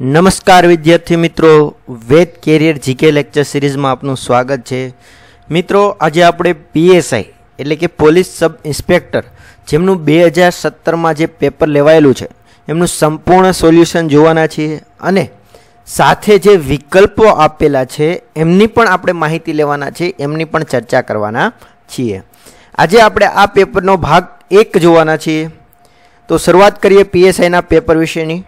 नमस्कार विद्यार्थी मित्रों Ved career GK lecture series में आपनो स्वागत छे मित्रों आज આપણે PSI એટલે કે પોલીસ સબ ઇન્સ્પેક્ટર જેમનો 2017 માં જે પેપર લેવાયેલું છે એમનું સંપૂર્ણ સોલ્યુશન જોવાના છે અને સાથે જે વિકલ્પો આપેલા છે એમની પણ આપણે માહિતી લેવાના છે એમની પણ ચર્ચા કરવાના છે આજે આપણે આ પેપરનો ભાગ 1 જોવાના છે તો શરૂઆત કરીએ PSI ના પેપર વિશેની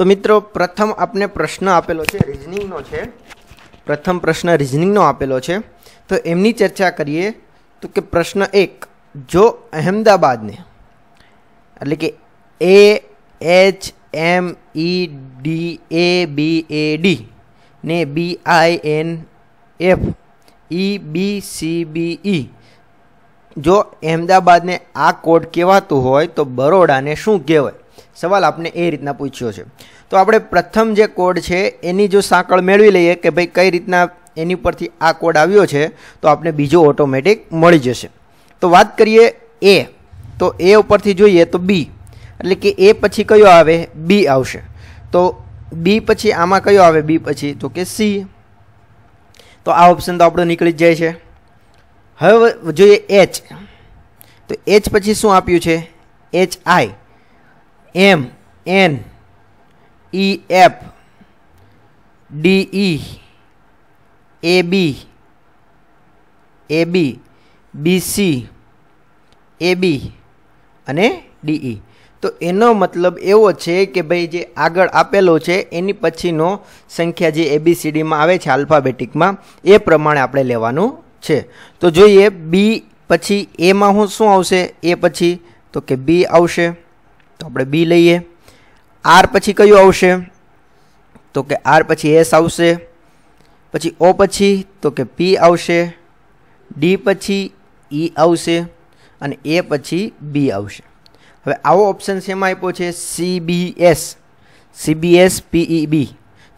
તો મિત્રો પ્રથમ આપને પ્રશ્ન આપેલો છે રિઝનિંગનો છે પ્રથમ પ્રશ્ન રિઝનિંગનો આપેલો છે તો એમની ચર્ચા કરીએ તો કે પ્રશ્ન એક જો અહેમદાબાદને એટલે કે A H M E D A B A D ને B I N F E B C B E જો અહેમદાબાદને આ કોડ કહેવાતું હોય તો બરોડાને શું કહેવાય સવાલ આપને એ રીતના પૂછ્યો છે તો આપણે પ્રથમ જે કોડ છે એની જો સાંકળ મેળવી લઈએ કે ભાઈ કઈ રીતના એની ઉપરથી આ કોડ આવ્યો છે તો આપને બીજો ઓટોમેટિક મળી જશે તો વાત કરીએ એ તો એ ઉપરથી જોઈએ તો બી એટલે કે એ પછી કયો આવે બી આવશે તો બી પછી આમાં કયો આવે બી પછી તો કે સી તો આ ઓપ્શન તો આપણો નીકળી જ જાય છે હવે જોઈએ h તો h પછી શું આપ્યું છે h i M N E F D E A B A B B C A B અને ડીઈ તો એનો મતલબ એવો છે કે ભાઈ જે આગળ આપેલો છે એની પછીનો સંખ્યા જે એબીસીડીમાં આવે છે આલ્ફાબેટિકમાં એ પ્રમાણે આપણે લેવાનું છે તો જોઈએ બી પછી એમાં હું શું આવશે એ પછી તો કે બી આવશે તો આપણે b લઈએ r પછી કયો આવશે તો કે r પછી s આવશે પછી o પછી તો કે p આવશે d પછી e આવશે અને a પછી b આવશે હવે આવો ઓપ્શન છે માં આપ્યો છે c b s c b s p e b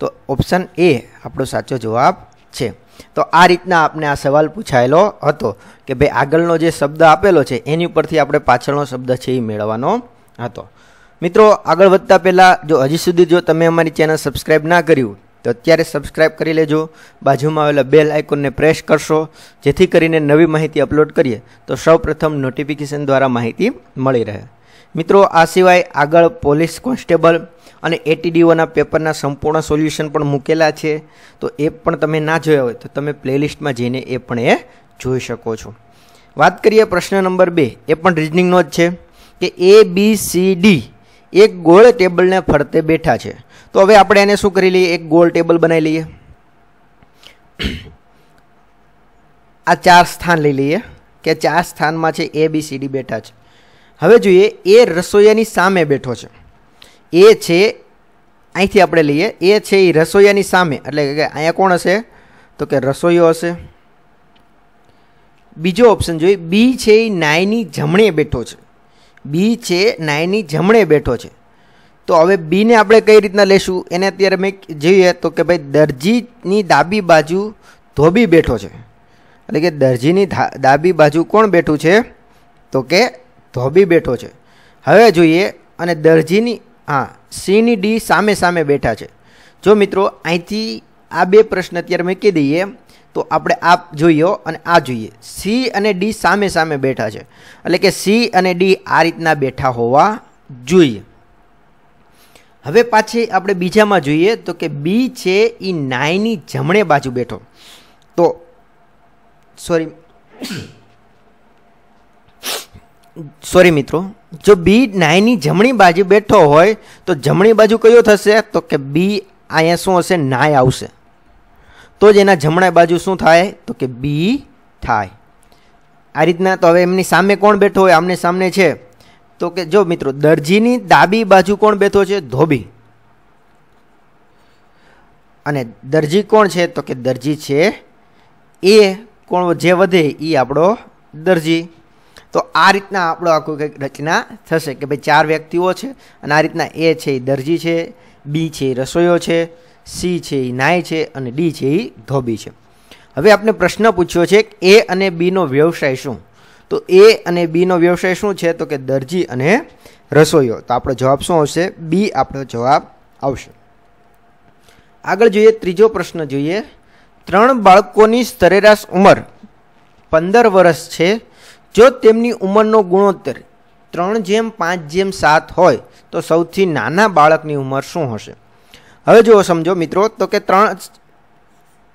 તો ઓપ્શન a આપણો સાચો જવાબ છે તો આ રીતના આપણે આ સવાલ પૂછાયલો હતો કે ભઈ આગળનો જે શબ્દ આપેલો છે એની ઉપરથી આપણે પાછળનો શબ્દ છે એ મેળવવાનો હતો મિત્રો આગળ વધતા પહેલા જો હજી સુધી જો તમે અમારી ચેનલ સબસ્ક્રાઇબ ના કર્યું તો અત્યારે સબસ્ક્રાઇબ કરી લેજો बाजूમાં આવેલા બેલ આઇકન ને પ્રેસ કરશો જેથી કરીને નવી માહિતી અપલોડ કરીએ તો સૌપ્રથમ નોટિફિકેશન દ્વારા માહિતી મળી રહે મિત્રો આ સિવાય આગળ પોલીસ કોન્સ્ટેબલ અને ATD 1 ના પેપર ના સંપૂર્ણ સોલ્યુશન પણ મૂકેલા છે તો એ પણ તમે ના જોયા હોય તો તમે પ્લેલિસ્ટ માં જઈને એ પણ એ જોઈ શકો છો વાત કરીએ પ્રશ્ન નંબર 2 એ પણ રીઝનિંગ નો છે કે ABCD एक गोल टेबल ने ફરતે બેઠા છે તો હવે આપણે એને શું કરી લઈએ એક ગોલ ટેબલ બનાવી લઈએ આ ચાર સ્થાન લઈ લઈએ કે ચાર સ્થાન માં છે ए बी सी डी બેઠા છે હવે જોઈએ એ રસોયા ની સામે બેઠો છે એ છે અહીંથી આપણે લઈએ એ છે ઈ રસોયા ની સામે એટલે કે અયા કોણ છે તો કે રસોયો હશે બીજો ઓપ્શન જોઈએ બી છે ઈ નાય ની જમણીએ બેઠો છે બી છે નાઈની જમણે બેઠો છે તો હવે બીને આપણે કઈ રીતના લેશું એને અત્યારે મેં જોઈએ તો કે ભાઈ દરજીની ડાબી બાજુ ધોબી બેઠો છે એટલે કે દરજીની ડાબી બાજુ કોણ બેઠું છે તો કે ધોબી બેઠો છે હવે જોઈએ અને દરજીની હા સીની ડી સામે સામે બેઠા છે જો મિત્રો અહીંથી આ બે પ્રશ્ન અત્યારે મેં કહી દઈએ તો આપણે આપ જોઈએ અને આ જોઈએ સી અને ડી સામે સામે બેઠા છે એટલે કે સી અને ડી આ રીતના બેઠા હોવા જોઈએ હવે પાછે આપણે બીજામાં જોઈએ તો કે બી છે ઈ નાય ની જમણી બાજુ બેઠો તો સોરી સોરી મિત્રો જો બી નાય ની જમણી બાજુ બેઠો હોય તો જમણી બાજુ કયો થશે તો કે બી આયા શું હશે નાય આવશે તો જ એના જમણા બાજુ શું થાય તો કે બી થાય આ રીતના તો હવે એમની સામે કોણ બેઠો હોય આમને સામને છે તો કે જો મિત્રો દરજીની ડાબી બાજુ કોણ બેઠો છે ધોબી અને દરજી કોણ છે તો કે દરજી છે એ કોણ જે વધે એ આપણો દરજી તો આ રીતના આપણો આખું કંઈક રચના થશે કે ભાઈ ચાર વ્યક્તિઓ છે અને આ રીતના એ છે એ દરજી છે બી છે એ રસોઈયો છે सीटी नाही छे અને डी છે ધોબી છે હવે આપણે પ્રશ્ન પૂછ્યો છે કે એ અને બી નો વ્યવસાય શું તો એ અને બી નો વ્યવસાય શું છે તો કે દરજી અને રસોયો તો આપણો જવાબ શું હશે બી આપણો જવાબ આવશે આગળ જોઈએ ત્રીજો પ્રશ્ન જોઈએ ત્રણ બાળકોની સરેરાશ ઉંમર 15 વર્ષ છે જો તેમની ઉંમરનો ગુણોત્તર 3:5:7 હોય તો સૌથી નાના બાળકની ઉંમર શું હશે અવે જોઓ સમજો મિત્રો તો કે ત્રણ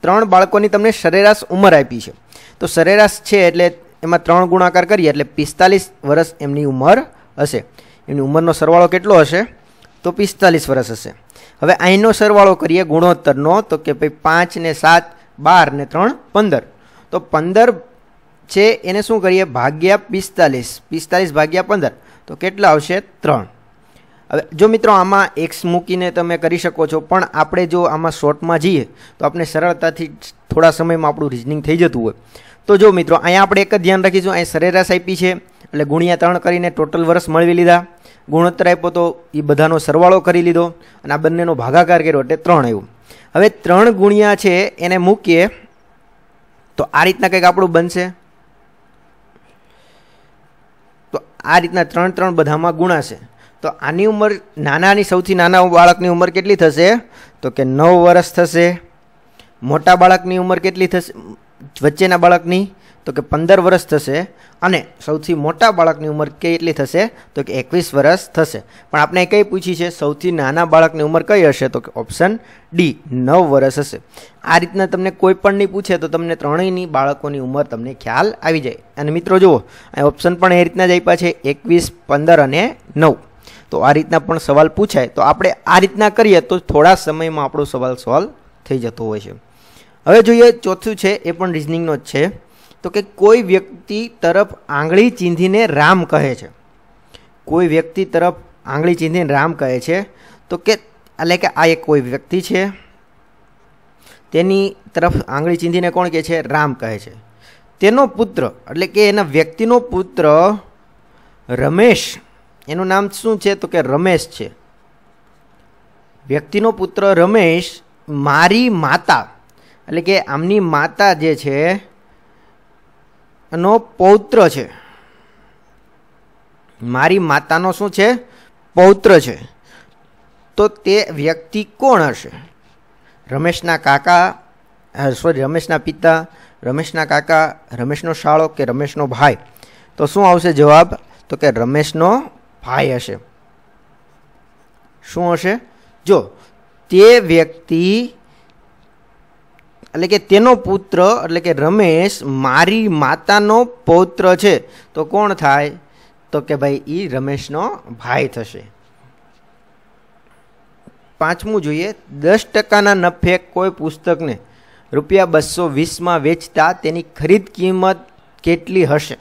ત્રણ બાળકોની તમને સરેરાશ ઉંમર આપી છે તો સરેરાશ છે એટલે એમાં ત્રણ ગુણાકાર કરી એટલે 45 વર્ષ એમની ઉંમર હશે એમની ઉંમરનો સરવાળો કેટલો હશે તો 45 વર્ષ હશે હવે આйно સરવાળો કરીએ ગુણોત્તરનો તો કે ભાઈ 5 ને 7 12 ને 3 15 તો 15 છે એને શું કરીએ ભાગ્યા 45 45 ભાગ્યા 15 તો કેટલા આવશે 3 અબે જો મિત્રો આમાં x મૂકીને તમે કરી શકો છો પણ આપણે જો આમાં શોર્ટમાં જોઈએ તો આપણે સરળતાથી થોડા સમયમાં આપણો રીઝનિંગ થઈ જતું હોય તો જો મિત્રો અહીંયા આપણે એક ધ્યાન રાખીશું અહીં સરેરાશ આઈપી છે એટલે ગુણ્યા 3 કરીને ટોટલ વર્ષ મળી લીધા ગુણોત્તર આપ્યો તો એ બધાનો સરવાળો કરી લીધો અને આ બંનેનો ભાગાકાર કર્યો એટલે 3 આવ્યું હવે 3 ગુણ્યા છે એને મૂકીએ તો આ રીતના કેક આપણો બનશે તો આ રીતના 3 3 બધામાં ગુણાશે અની ઉમર નાનાની સૌથી નાનાઓ બાળક ની ઉંમર કેટલી થશે તો કે 9 વર્ષ થશે મોટા બાળક ની ઉંમર કેટલી થશે વચ્ચેના બાળક ની તો કે 15 વર્ષ થશે અને સૌથી મોટા બાળક ની ઉંમર કેટલી થશે તો કે 21 વર્ષ થશે પણ આપણે એકે પૂછી છે સૌથી નાના બાળક ની ઉંમર કઈ હશે તો કે ઓપ્શન ડી 9 વર્ષ હશે આ રીતના તમને કોઈ પણ ની પૂછે તો તમને ત્રણેય ની બાળકો ની ઉંમર તમને ખ્યાલ આવી જાય અને મિત્રો જો ઓપ્શન પણ એ રીતના જ આપ્યા છે 21 15 અને 9 તો આ રીતના પણ સવાલ પૂછાય તો આપણે આ રીતના કરીએ તો થોડા સમયમાં આપણો સવાલ સોલ્વ થઈ જતો હોય છે હવે જોઈએ ચોથું છે એ પણ રીઝનિંગ નો છે તો કે કોઈ વ્યક્તિ તરફ આંગળી ચીંધીને રામ કહે છે કોઈ વ્યક્તિ તરફ આંગળી ચીંધીને રામ કહે છે તો કે એટલે કે આ એક કોઈ વ્યક્તિ છે તેની તરફ આંગળી ચીંધીને કોણ કહે છે રામ કહે છે તેનો પુત્ર એટલે કે એના વ્યક્તિનો પુત્ર રમેશ એનું નામ શું છે તો કે રમેશ છે વ્યક્તિનો પુત્ર રમેશ મારી માતા એટલે કે આમની માતા જે છે નો પૌત્ર છે મારી માતાનો શું છે પૌત્ર છે તો તે વ્યક્તિ કોણ હશે રમેશના કાકા હર્ષવજી રમેશના પિતા રમેશના કાકા રમેશનો સાળો કે રમેશનો ભાઈ તો શું આવશે જવાબ તો કે રમેશનો પાય હશે શું હશે જો તે વ્યક્તિ એટલે કે તેના પુત્ર એટલે કે રમેશ મારી માતાનો પૌત્ર છે તો કોણ થાય તો કે ભાઈ ઈ રમેશનો ભાઈ થશે પાંચમું જોઈએ 10% ના નફાએ કોઈ પુસ્તકને ₹220 માં વેચતા તેની ખરીદ કિંમત કેટલી હશે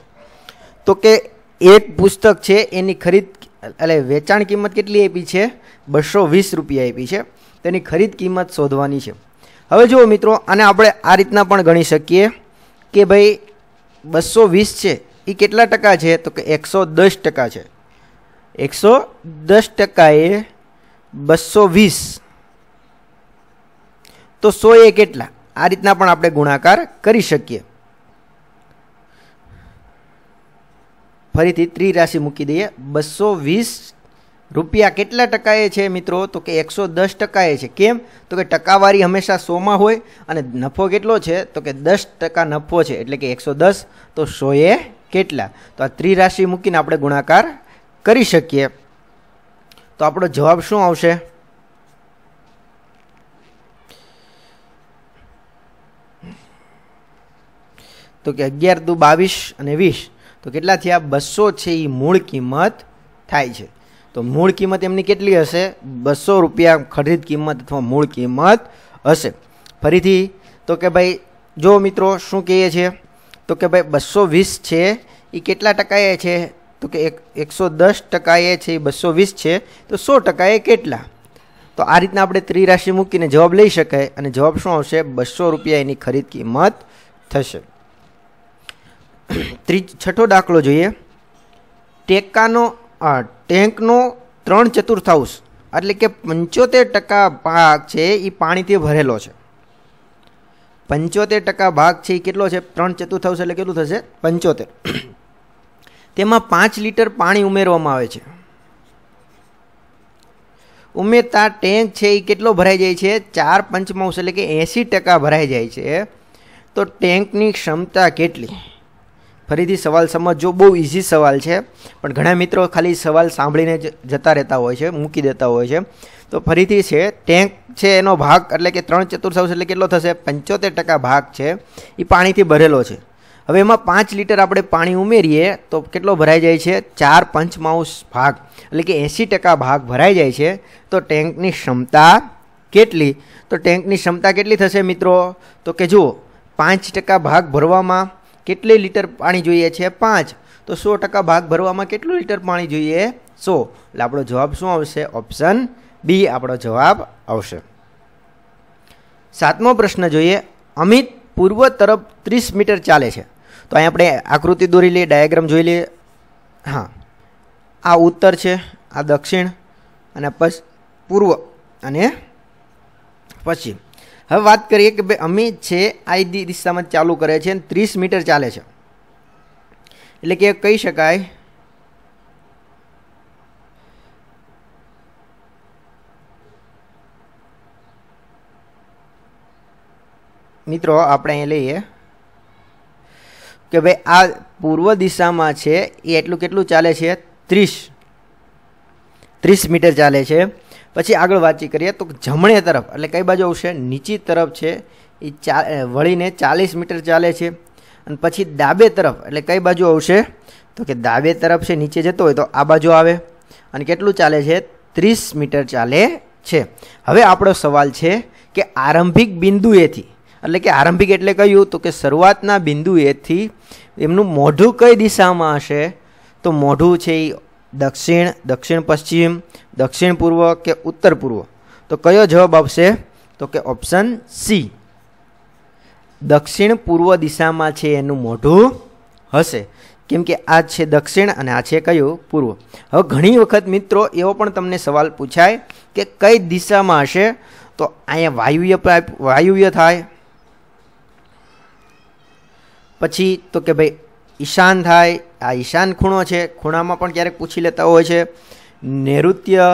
તો કે એક પુસ્તક છે એની ખરીદ એટલે વેચાણ કિંમત કેટલી આપી છે 220 રૂપિયા આપી છે તેની ખરીદ કિંમત શોધવાની છે હવે જો મિત્રો અને આપણે આ રીતના પણ ગણી શકીએ કે ભાઈ 220 છે એ કેટલા ટકા છે તો કે 110% છે 110% એ 220 તો 100 એ કેટલા આ રીતના પણ આપણે ગુણાકાર કરી શકીએ ભરી દી ત્રી રાશિ મુકી દઈએ 220 રૂપિયા કેટલા ટકા એ છે મિત્રો તો કે 110 ટકા એ છે કેમ તો કે ટકાવારી હંમેશા 100 માં હોય અને નફો કેટલો છે તો કે 10% નફો છે એટલે કે 110 તો 100 એ કેટલા તો આ ત્રી રાશિ મુકીને આપણે ગુણાકાર કરી શકીએ તો આપણો જવાબ શું આવશે તો કે 11 * 2 = 22 અને 20 તો કેટલા થી આપ 200 છે ઈ મૂળ કિંમત થાય છે તો મૂળ કિંમત એમની કેટલી હશે ₹200 ખરીદ કિંમત અથવા મૂળ કિંમત હશે ફરીથી તો કે ભાઈ જો મિત્રો શું કઈએ છે તો કે ભાઈ 220 છે ઈ કેટલા ટકા એ છે તો કે 110% એ છે 220 છે તો 100% એ કેટલા તો આ રીતના આપણે ત્રી રાશિ મૂકીને જવાબ લઈ સકએ અને જવાબ શું આવશે ₹200 એની ખરીદ કિંમત થશે 3 છઠો ડાકળો જોઈએ ટેકાનો ટાંંકનો 3/4 એટલે કે 75% ભાગ છે એ પાણીથી ભરેલો છે 75% ભાગ છે કેટલો છે 3/4 એટલે કેટલું થશે 75 તેમાં 5 લિટર પાણી ઉમેરવામાં આવે છે ઉમેરતા ટાંંક છે એ કેટલો ભરાઈ જાય છે 4/5 એટલે કે 80% ભરાઈ જાય છે તો ટાંંકની ક્ષમતા કેટલી ફરીથી સવાલ સમજો બહુ ઈઝી સવાલ છે પણ ઘણા મિત્રો ખાલી સવાલ સાંભળીને જ જતા રહેતા હોય છે મૂકી દેતા હોય છે તો ફરીથી છે ટેન્ક છે એનો ભાગ એટલે કે 3/4 એટલે કેટલો થશે 75% ભાગ છે એ પાણીથી ભરેલો છે હવે એમાં 5 લિટર આપણે પાણી ઉમેરીએ તો કેટલો ભરાઈ જાય છે 4/5 ભાગ એટલે કે 80% ભાગ ભરાઈ જાય છે તો ટેન્કની ક્ષમતા કેટલી તો ટેન્કની ક્ષમતા કેટલી થશે મિત્રો તો કે જો 5% ભાગ ભરવામાં કેટલા લિટર પાણી જોઈએ છે 5 તો 100% ભાગ ભરવામાં કેટલું લિટર પાણી જોઈએ 100 એટલે આપણો જવાબ શું આવશે ઓપ્શન બી આપણો જવાબ આવશે 7મો પ્રશ્ન જોઈએ અમિત પૂર્વ તરફ 30 મીટર ચાલે છે તો અહીં આપણે આકૃતિ દોરી લે ડાયાગ્રામ જોઈ લે હા આ ઉત્તર છે આ દક્ષિણ અને પશ્ પૂર્વ અને પશ્ચિમ હવે વાત કરીએ કે ભાઈ અમીટ છે આ દિશામાં ચાલુ કરે છે અને 30 મીટર ચાલે છે એટલે કે કહી શકાય મિત્રો આપણે અહીં લઈએ કે ભાઈ આ પૂર્વ દિશામાં છે એ એટલું કેટલું ચાલે છે 30 30 મીટર ચાલે છે પછી આગળ વાચી કરીએ તો જમણે તરફ એટલે કઈ બાજુ આવશે નીચે તરફ છે ઈ ચ વળીને 40 મીટર ચાલે છે અને પછી ડાબે તરફ એટલે કઈ બાજુ આવશે તો કે ડાબે તરફ છે નીચે જતો હોય તો આ બાજુ આવે અને કેટલું ચાલે છે 30 મીટર ચાલે છે હવે આપણો સવાલ છે કે આરંભિક બિંદુ એ થી એટલે કે આરંભિક એટલે કયું તો કે શરૂઆતના બિંદુ એ થી એમનું મોઢું કઈ દિશામાં હશે તો મોઢું છે ઈ દક્ષિણ દક્ષિણ પશ્ચિમ દક્ષિણ પૂર્વ કે ઉત્તર પૂર્વ તો કયો જવાબ આવશે તો કે ઓપ્શન સી દક્ષિણ પૂર્વ દિશામાં છે એનું મોઢું હશે કેમ કે આ છે દક્ષિણ અને આ છે કયું પૂર્વ હવે ઘણી વખત મિત્રો એવો પણ તમને સવાલ પૂછાય કે કઈ દિશામાં હશે તો અહીંયા વાયુવ્ય વાયુવ્ય થાય પછી તો કે ભાઈ ઈશાન થાય આ ઈશાન ખૂણો છે ખૂણામાં પણ ક્યારે પૂછી લેતા હોય છે નૃત્ય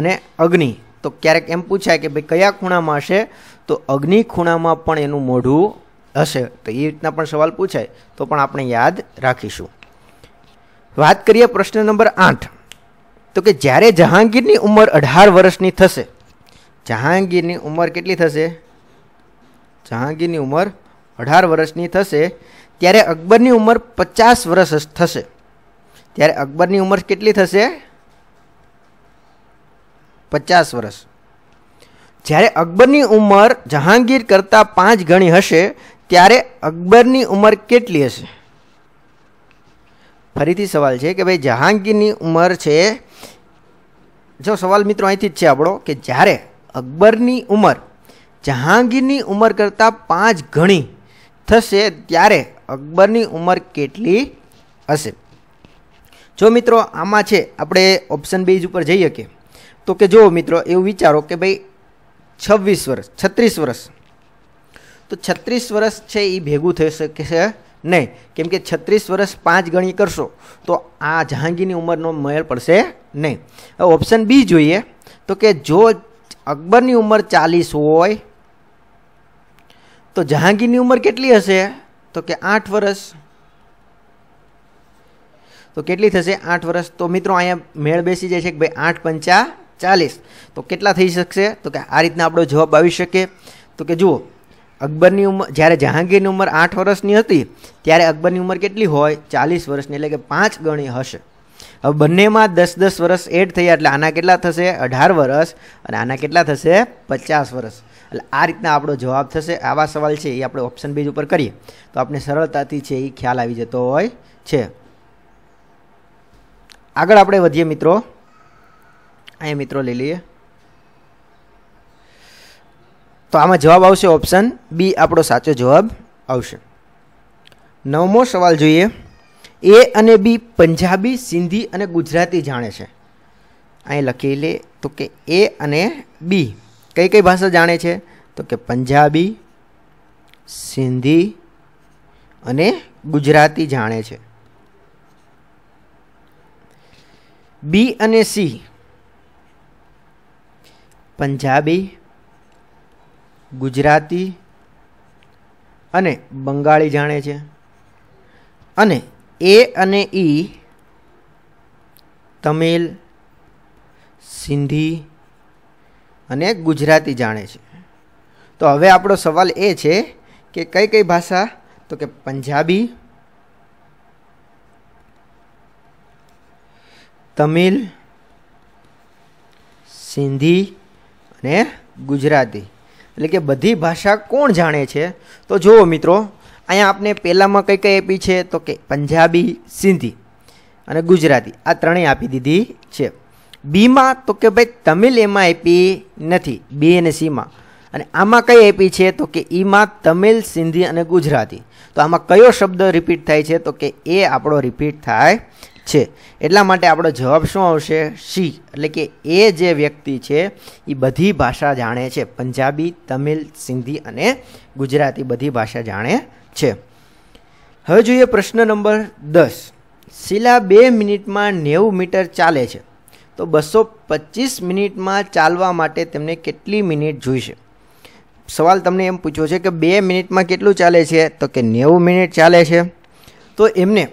અને અગ્નિ તો ક્યારેક એમ પૂછાય કે ભાઈ કયા ખૂણામાં છે તો અગ્નિ ખૂણામાં પણ એનું મોઢું હશે તો એ રીતના પણ સવાલ પૂછાય તો પણ આપણે યાદ રાખીશું વાત કરીએ પ્રશ્ન નંબર 8 તો કે જહાંગીરની ઉંમર 18 વર્ષની થશે જહાંગીરની ઉંમર કેટલી થશે જહાંગીરની ઉંમર 18 વર્ષની થસે ત્યારે અકબરની ઉંમર 50 વર્ષ થસે ત્યારે અકબરની ઉંમર કેટલી થસે 50 વર્ષ જ્યારે અકબરની ઉંમર જહાંગીર કરતાં 5 ગણી હશે ત્યારે અકબરની ઉંમર કેટલી હશે ફરીથી સવાલ છે કે ભાઈ જહાંગીરની ઉંમર છે જો સવાલ મિત્રો અહીંથી જ છે આપણો કે જ્યારે અકબરની ઉંમર જહાંગીરની ઉંમર કરતાં 5 ગણી છે ત્યારે અકબર ની ઉમર કેટલી હશે જો મિત્રો આમાં છે આપણે ઓપ્શન બી ઉપર જઈ કે તો કે જો મિત્રો એ વિચારો કે ભઈ 26 વર્ષ 36 વર્ષ તો 36 વર્ષ છે ઈ ભેગુ થઈ શકે છે નહીં કેમ કે 36 વર્ષ 5 ગણી કરશો તો આ ઝાંગીની ઉમર નો મેળ પડશે નહીં ઓપ્શન બી જોઈએ તો કે જો અકબર ની ઉમર 40 હોય તો જહાંગી ની ઉંમર કેટલી હશે તો કે 8 વર્ષ તો કેટલી થશે 8 વર્ષ તો મિત્રો આયા મેળ બેસી જ છે કે ભાઈ 8 પંચા 40 તો કેટલા થઈ શકે તો કે આ રીતના આપણો જવાબ આવી શકે તો કે જુઓ અકબર ની ઉંમર જ્યારે જહાંગી ની ઉંમર 8 વર્ષ ની હતી ત્યારે અકબર ની ઉંમર કેટલી હોય 40 વર્ષ ની એટલે કે 5 ગણી હશે હવે બંનેમાં 10 10 વર્ષ એડ થઈ એટલે આના કેટલા થશે 18 વર્ષ અને આના કેટલા થશે 50 વર્ષ અલ આ રીતના આપણો જવાબ થશે આવા સવાલ છે એ આપણે ઓપ્શન બી ઉપર કરીએ તો આપને સરળતાથી છે એ ખ્યાલ આવી જતો હોય છે આગળ આપણે વધીએ મિત્રો આઈએ મિત્રો લઈ લઈએ તો આમાં જવાબ આવશે ઓપ્શન બી આપણો સાચો જવાબ આવશે નવમો સવાલ જોઈએ એ અને બી પંજાબી સિંધી અને ગુજરાતી જાણે છે આઈએ લખીએ તો કે એ અને બી કઈ કઈ ભાષા જાણે છે તો કે પંજાબી સિંધી અને ગુજરાતી જાણે છે બી અને સી પંજાબી ગુજરાતી અને બંગાળી જાણે છે અને એ અને ઈ તમિલ સિંધી અનેક ગુજરાતી જાણે છે તો હવે આપણો સવાલ એ છે કે કઈ કઈ ભાષા તો કે પંજાબી તમિલ સિંધી અને ગુજરાતી એટલે કે બધી ભાષા કોણ જાણે છે તો જોઓ મિત્રો અહીંયા આપને પેલામાં કઈ કઈ આપી છે તો કે પંજાબી સિંધી અને ગુજરાતી આ ત્રણેય આપી દીધી છે બી માં તો કે ભાઈ તમિલ એમાં આપી નથી બી અને સી માં અને આમાં કઈ આપી છે તો કે ઈ માં તમિલ સિંધી અને ગુજરાતી તો આમાં કયો શબ્દ રિપીટ થાય છે તો કે એ આપણો રિપીટ થાય છે એટલા માટે આપણો જવાબ શું આવશે સી એટલે કે એ જે વ્યક્તિ છે ઈ બધી ભાષા જાણે છે પંજાબી તમિલ સિંધી અને ગુજરાતી બધી ભાષા જાણે છે હવે જોઈએ પ્રશ્ન નંબર 10 શિલા 2 મિનિટમાં 90 મીટર ચાલે છે તો 225 મિનિટ માં ચાલવા માટે તેને કેટલી મિનિટ જોઈએ સવાલ તમને એમ પૂછ્યો છે કે 2 મિનિટ માં કેટલું ચાલે છે તો કે 90 મિનિટ ચાલે છે તો એમને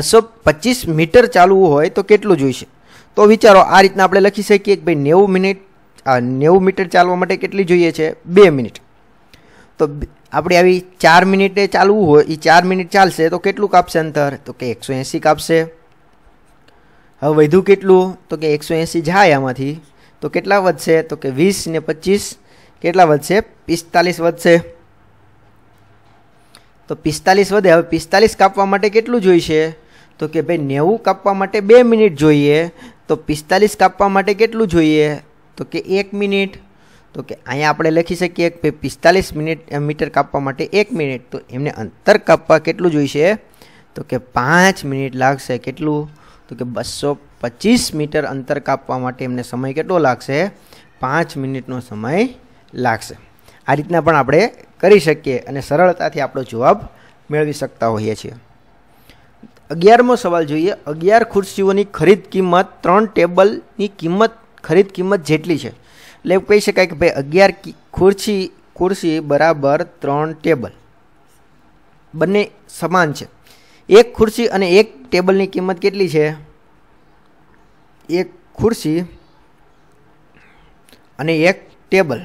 225 મીટર ચાલવું હોય તો કેટલું જોઈએ તો વિચારો આ રીતના આપણે લખી શકે કે એક ભાઈ 90 મિનિટ 90 મીટર ચાલવા માટે કેટલી જોઈએ છે 2 મિનિટ તો આપણી આવી 4 મિનિટે ચાલવું હોય એ 4 મિનિટ ચાલે છે તો કેટલું कापશે અંતર તો કે 180 कापશે અવયધુ કેટલું તો કે 180 જાય આમાંથી તો કેટલા વધશે તો કે 20 ને 25 કેટલા વધશે 45 વધશે તો 45 વધે હવે 45 કાપવા માટે કેટલું જોઈએ તો કે ભાઈ 90 કાપવા માટે 2 મિનિટ જોઈએ તો 45 કાપવા માટે કેટલું જોઈએ તો કે 1 મિનિટ તો કે અહીંયા આપણે લખી સકીએ 45 મિનિટ મીટર કાપવા માટે 1 મિનિટ તો એમને અંતર કાપવા કેટલું જોઈએ તો કે 5 મિનિટ લાગશે કેટલું તો કે 225 મીટર અંતર કાપવા માટે એમને સમય કેટલો લાગશે 5 મિનિટનો સમય લાગશે આ રીતના પણ આપણે કરી શકીએ અને સરળતાથી આપણો જવાબ મેળવી શકતા હોઈએ છે 11મો સવાલ જોઈએ 11 ખુરશીઓની ખરીદ કિંમત 3 ટેબલની કિંમત ખરીદ કિંમત જેટલી છે એટલે કહી શકાય કે ભાઈ 11 ખુરશી ખુરશી બરાબર 3 ટેબલ બંને સમાન છે એક ખુરશી અને એક ટેબલ ની કિંમત કેટલી છે એક ખુરશી અને એક ટેબલ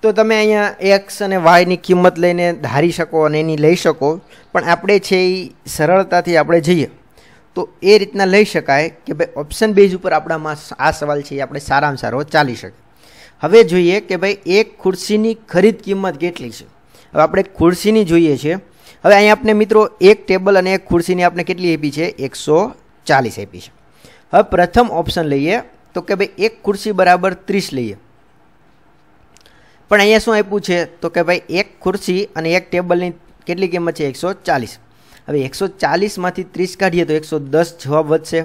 તો તમે અહીંયા x અને y ની કિંમત લઈને ધારી શકો અને એની લઈ શકો પણ આપણે છે ઈ સરળતાથી આપણે જઈએ તો એ રીતના લઈ શકાય કે ભાઈ ઓપ્શન બેજ ઉપર આપડા આ સવાલ છે આપણે સારામસારો ચાલી શકે હવે જોઈએ કે ભાઈ એક ખુરશી ની ખરીદ કિંમત કેટલી છે હવે આપણે ખુરશી ની જોઈએ છે અવે અહીંયા આપને મિત્રો એક ટેબલ અને એક ખુરશી ની આપને કેટલી એપી છે 140 એપી છે હવે પ્રથમ ઓપ્શન લઈ લે તો કે ભાઈ એક ખુરશી બરાબર 30 લઈ લે પણ અહીંયા શું આપ્યું છે તો કે ભાઈ એક ખુરશી અને એક ટેબલ ની કેટલી કિંમત છે 140 હવે 140 માંથી 30 કાઢીએ તો 110 જવાબ વધશે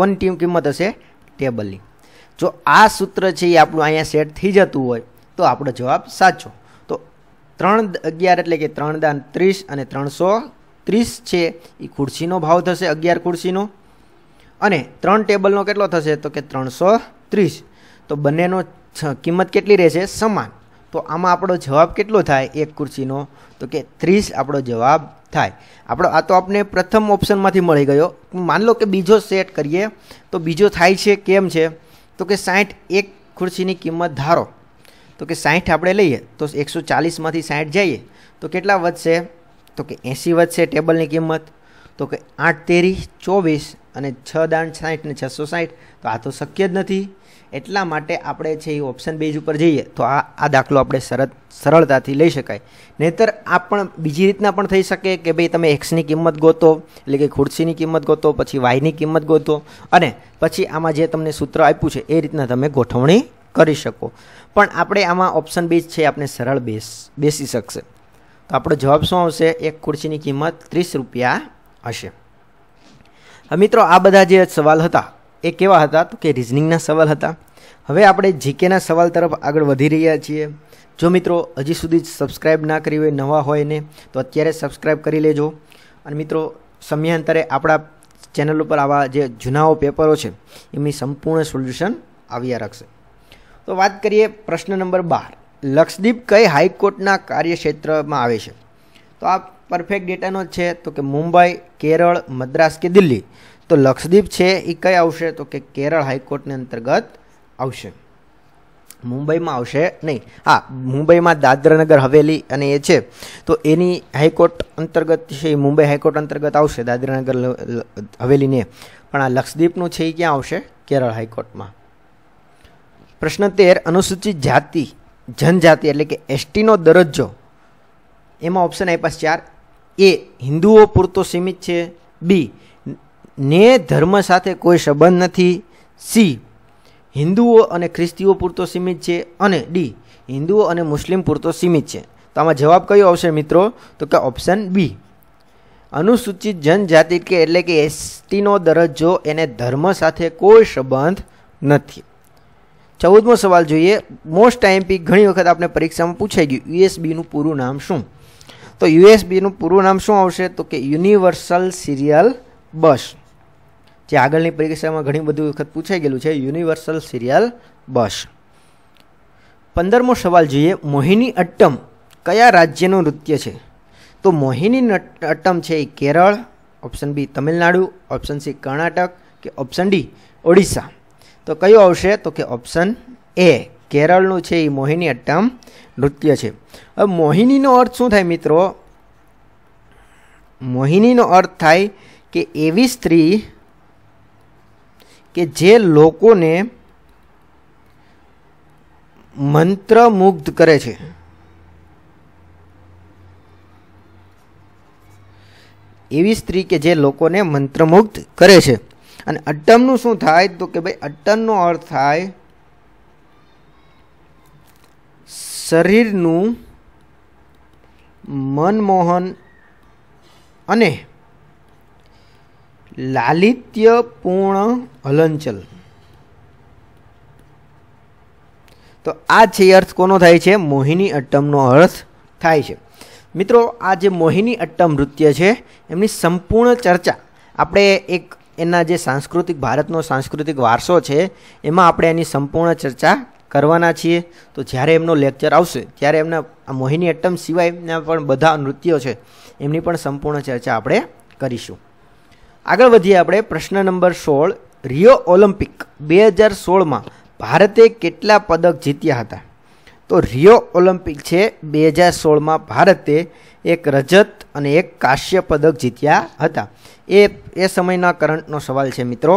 કોની ટીમ કિંમત હશે ટેબલ ની જો આ સૂત્ર છે એ આપણો અહીંયા સેટ થઈ જતું હોય તો આપણો જવાબ સાચો 3 11 એટલે કે 3 * 10 = 30 અને 300 30 છે ઈ ખુરશીનો ભાવ થશે 11 ખુરશીનો અને 3 ટેબલનો કેટલો થશે તો કે 330 તો બંનેનો કિંમત કેટલી રહેશે સમાન તો આમાં આપણો જવાબ કેટલો થાય એક ખુરશીનો તો કે 30 આપણો જવાબ થાય આપણો આ તો આપણે પ્રથમ ઓપ્શનમાંથી મળી ગયો मान लो કે બીજો સેટ કરીએ તો બીજો થાય છે કેમ છે તો કે 60 એક ખુરશીની કિંમત ધારો તો કે 60 આપણે લઈએ તો 140 માંથી 60 જઈએ તો કેટલા વધશે તો કે 80 વધશે ટેબલ ની કિંમત તો કે 8 * 3 = 24 અને 6 * 60 = 360 તો આ તો શક્ય જ નથી એટલા માટે આપણે છે એ ઓપ્શન બેજ ઉપર જઈએ તો આ આ દાખલો આપણે સરળતાથી લઈ શકાય નહીતર આ પણ બીજી રીતના પણ થઈ શકે કે ભઈ તમે x ની કિંમત ગોતો એટલે કે ખુરશી ની કિંમત ગોતો પછી y ની કિંમત ગોતો અને પછી આમાં જે તમને સૂત્ર આપ્યું છે એ રીતના તમે ગોઠવણી કરી શકો પણ આપણે આમાં ઓપ્શન બી છે આપને સરળ બેસ બેસી શકે તો આપણો જવાબ શું આવશે એક ખુરશીની કિંમત ₹30 હશે મિત્રો આ બધા જે સવાલ હતા એ કેવા હતા તો કે રીઝનિંગના સવાલ હતા હવે આપણે જીકેના સવાલ તરફ આગળ વધી રહ્યા છીએ જો મિત્રો હજી સુધી જ સબ્સ્ક્રાઇબ ના કરી હોય નવો હોય ને તો અત્યારે સબ્સ્ક્રાઇબ કરી લેજો અને મિત્રો સમયાંતરે આપડા ચેનલ ઉપર આવા જે જૂનાઓ પેપરો છે એની સંપૂર્ણ સોલ્યુશન અવિયારક છે તો વાત કરીએ પ્રશ્ન નંબર 12 લક્ષ્મી દીપ કઈ હાઈકોર્ટના કાર્યક્ષેત્રમાં આવે છે તો આ પરફેક્ટ ડેટા નો છે તો કે મુંબઈ કેરળ મદ્રાસ કે દિલ્હી તો લક્ષ્મી દીપ છે ઈ કઈ આવશે તો કે કેરળ હાઈકોર્ટ ને અંતર્ગત આવશે મુંબઈ માં આવશે નહીં હા મુંબઈ માં દાદરનગર હવેલી અને એ છે તો એની હાઈકોર્ટ અંતર્ગત શે મુંબઈ હાઈકોર્ટ અંતર્ગત આવશે દાદરનગર હવેલી ને પણ આ લક્ષ્મી દીપ નું છે ઈ ક્યાં આવશે કેરળ હાઈકોર્ટ માં પ્રશ્ન તેર અનુસૂચિત જાતિ જનજાતિ એટલે કે એસટીનો દરજ્જો એમાં ઓપ્શન આપ્યા ચાર એ હિન્દુઓ પૂરતો સીમિત છે બી ને ધર્મ સાથે કોઈ સંબંધ નથી સી હિન્દુઓ અને ખ્રિસ્તીઓ પૂરતો સીમિત છે અને ડી હિન્દુઓ અને મુસ્લિમ પૂરતો સીમિત છે તો આમાં જવાબ કયો આવશે મિત્રો તો કે ઓપ્શન બી અનુસૂચિત જનજાતિ કે એટલે કે એસટીનો દરજ્જો એને ધર્મ સાથે કોઈ સંબંધ નથી 14 वां सवाल જોઈએ મોસ્ટ ટાઈમ પી ઘણી વખત આપને પરીક્ષામાં પૂછાઈ ગઈ USB નું પૂરું નામ શું તો USB નું પૂરું નામ શું આવશે તો કે યુનિવર્સલ સિરીયલ બસ જે આગળની પરીક્ષામાં ઘણી બધી વખત પૂછાઈ ગયેલું છે યુનિવર્સલ સિરીયલ બસ 15 મો સવાલ જોઈએ મોહિની અટ્ટમ કયા રાજ્યનું નૃત્ય છે તો મોહિની અટ્ટમ છે Kerala option B Tamil Nadu option C Karnataka કે ઓપ્શન ડી ઓડિશા તો કયો આવશે તો કે ઓપ્શન એ કેરળ નું છે ઈ મોહિની અટમ નૃત્ય છે અ મોહિની નો અર્થ શું થાય મિત્રો મોહિની નો અર્થ થાય કે એવી સ્ત્રી કે જે લોકો ને મંત્રમુગ્ધ કરે છે એવી સ્ત્રી કે જે લોકો ને મંત્રમુગ્ધ કરે છે અને અટમ નું શું થાય તો કે ભાઈ અટમ નો અર્થ થાય શરીર નું મનમોહન અને લાલિત્ય પૂર્ણ અલંચલ તો આ જે અર્થ કોનો થાય છે મોહિની અટમ નો અર્થ થાય છે મિત્રો આ જે મોહિની અટમ નૃત્ય છે એમની સંપૂર્ણ ચર્ચા આપણે એક એના જે સાંસ્કૃતિક ભારતનો સાંસ્કૃતિક વારસો છે એમાં આપણે એની સંપૂર્ણ ચર્ચા કરવાના છીએ તો જ્યારે એમનો લેક્ચર આવશે ત્યારે એમના મોહિની અટ્ટમ સિવાયના પણ બધા નૃત્યો છે એમની પણ સંપૂર્ણ ચર્ચા આપણે કરીશું આગળ વધીએ આપણે પ્રશ્ન નંબર સોળ રિયો ઓલિમ્પિક બે હજાર સોળમાં ભારતે કેટલા પદક જીત્યા હતા તો રિયો ઓલિમ્પિક છે બે હજાર સોળમાં ભારતે એક રજત અને એક કાશ્ય પદક જીત્યા હતા એ એ સમય ના કરંટ નો સવાલ છે મિત્રો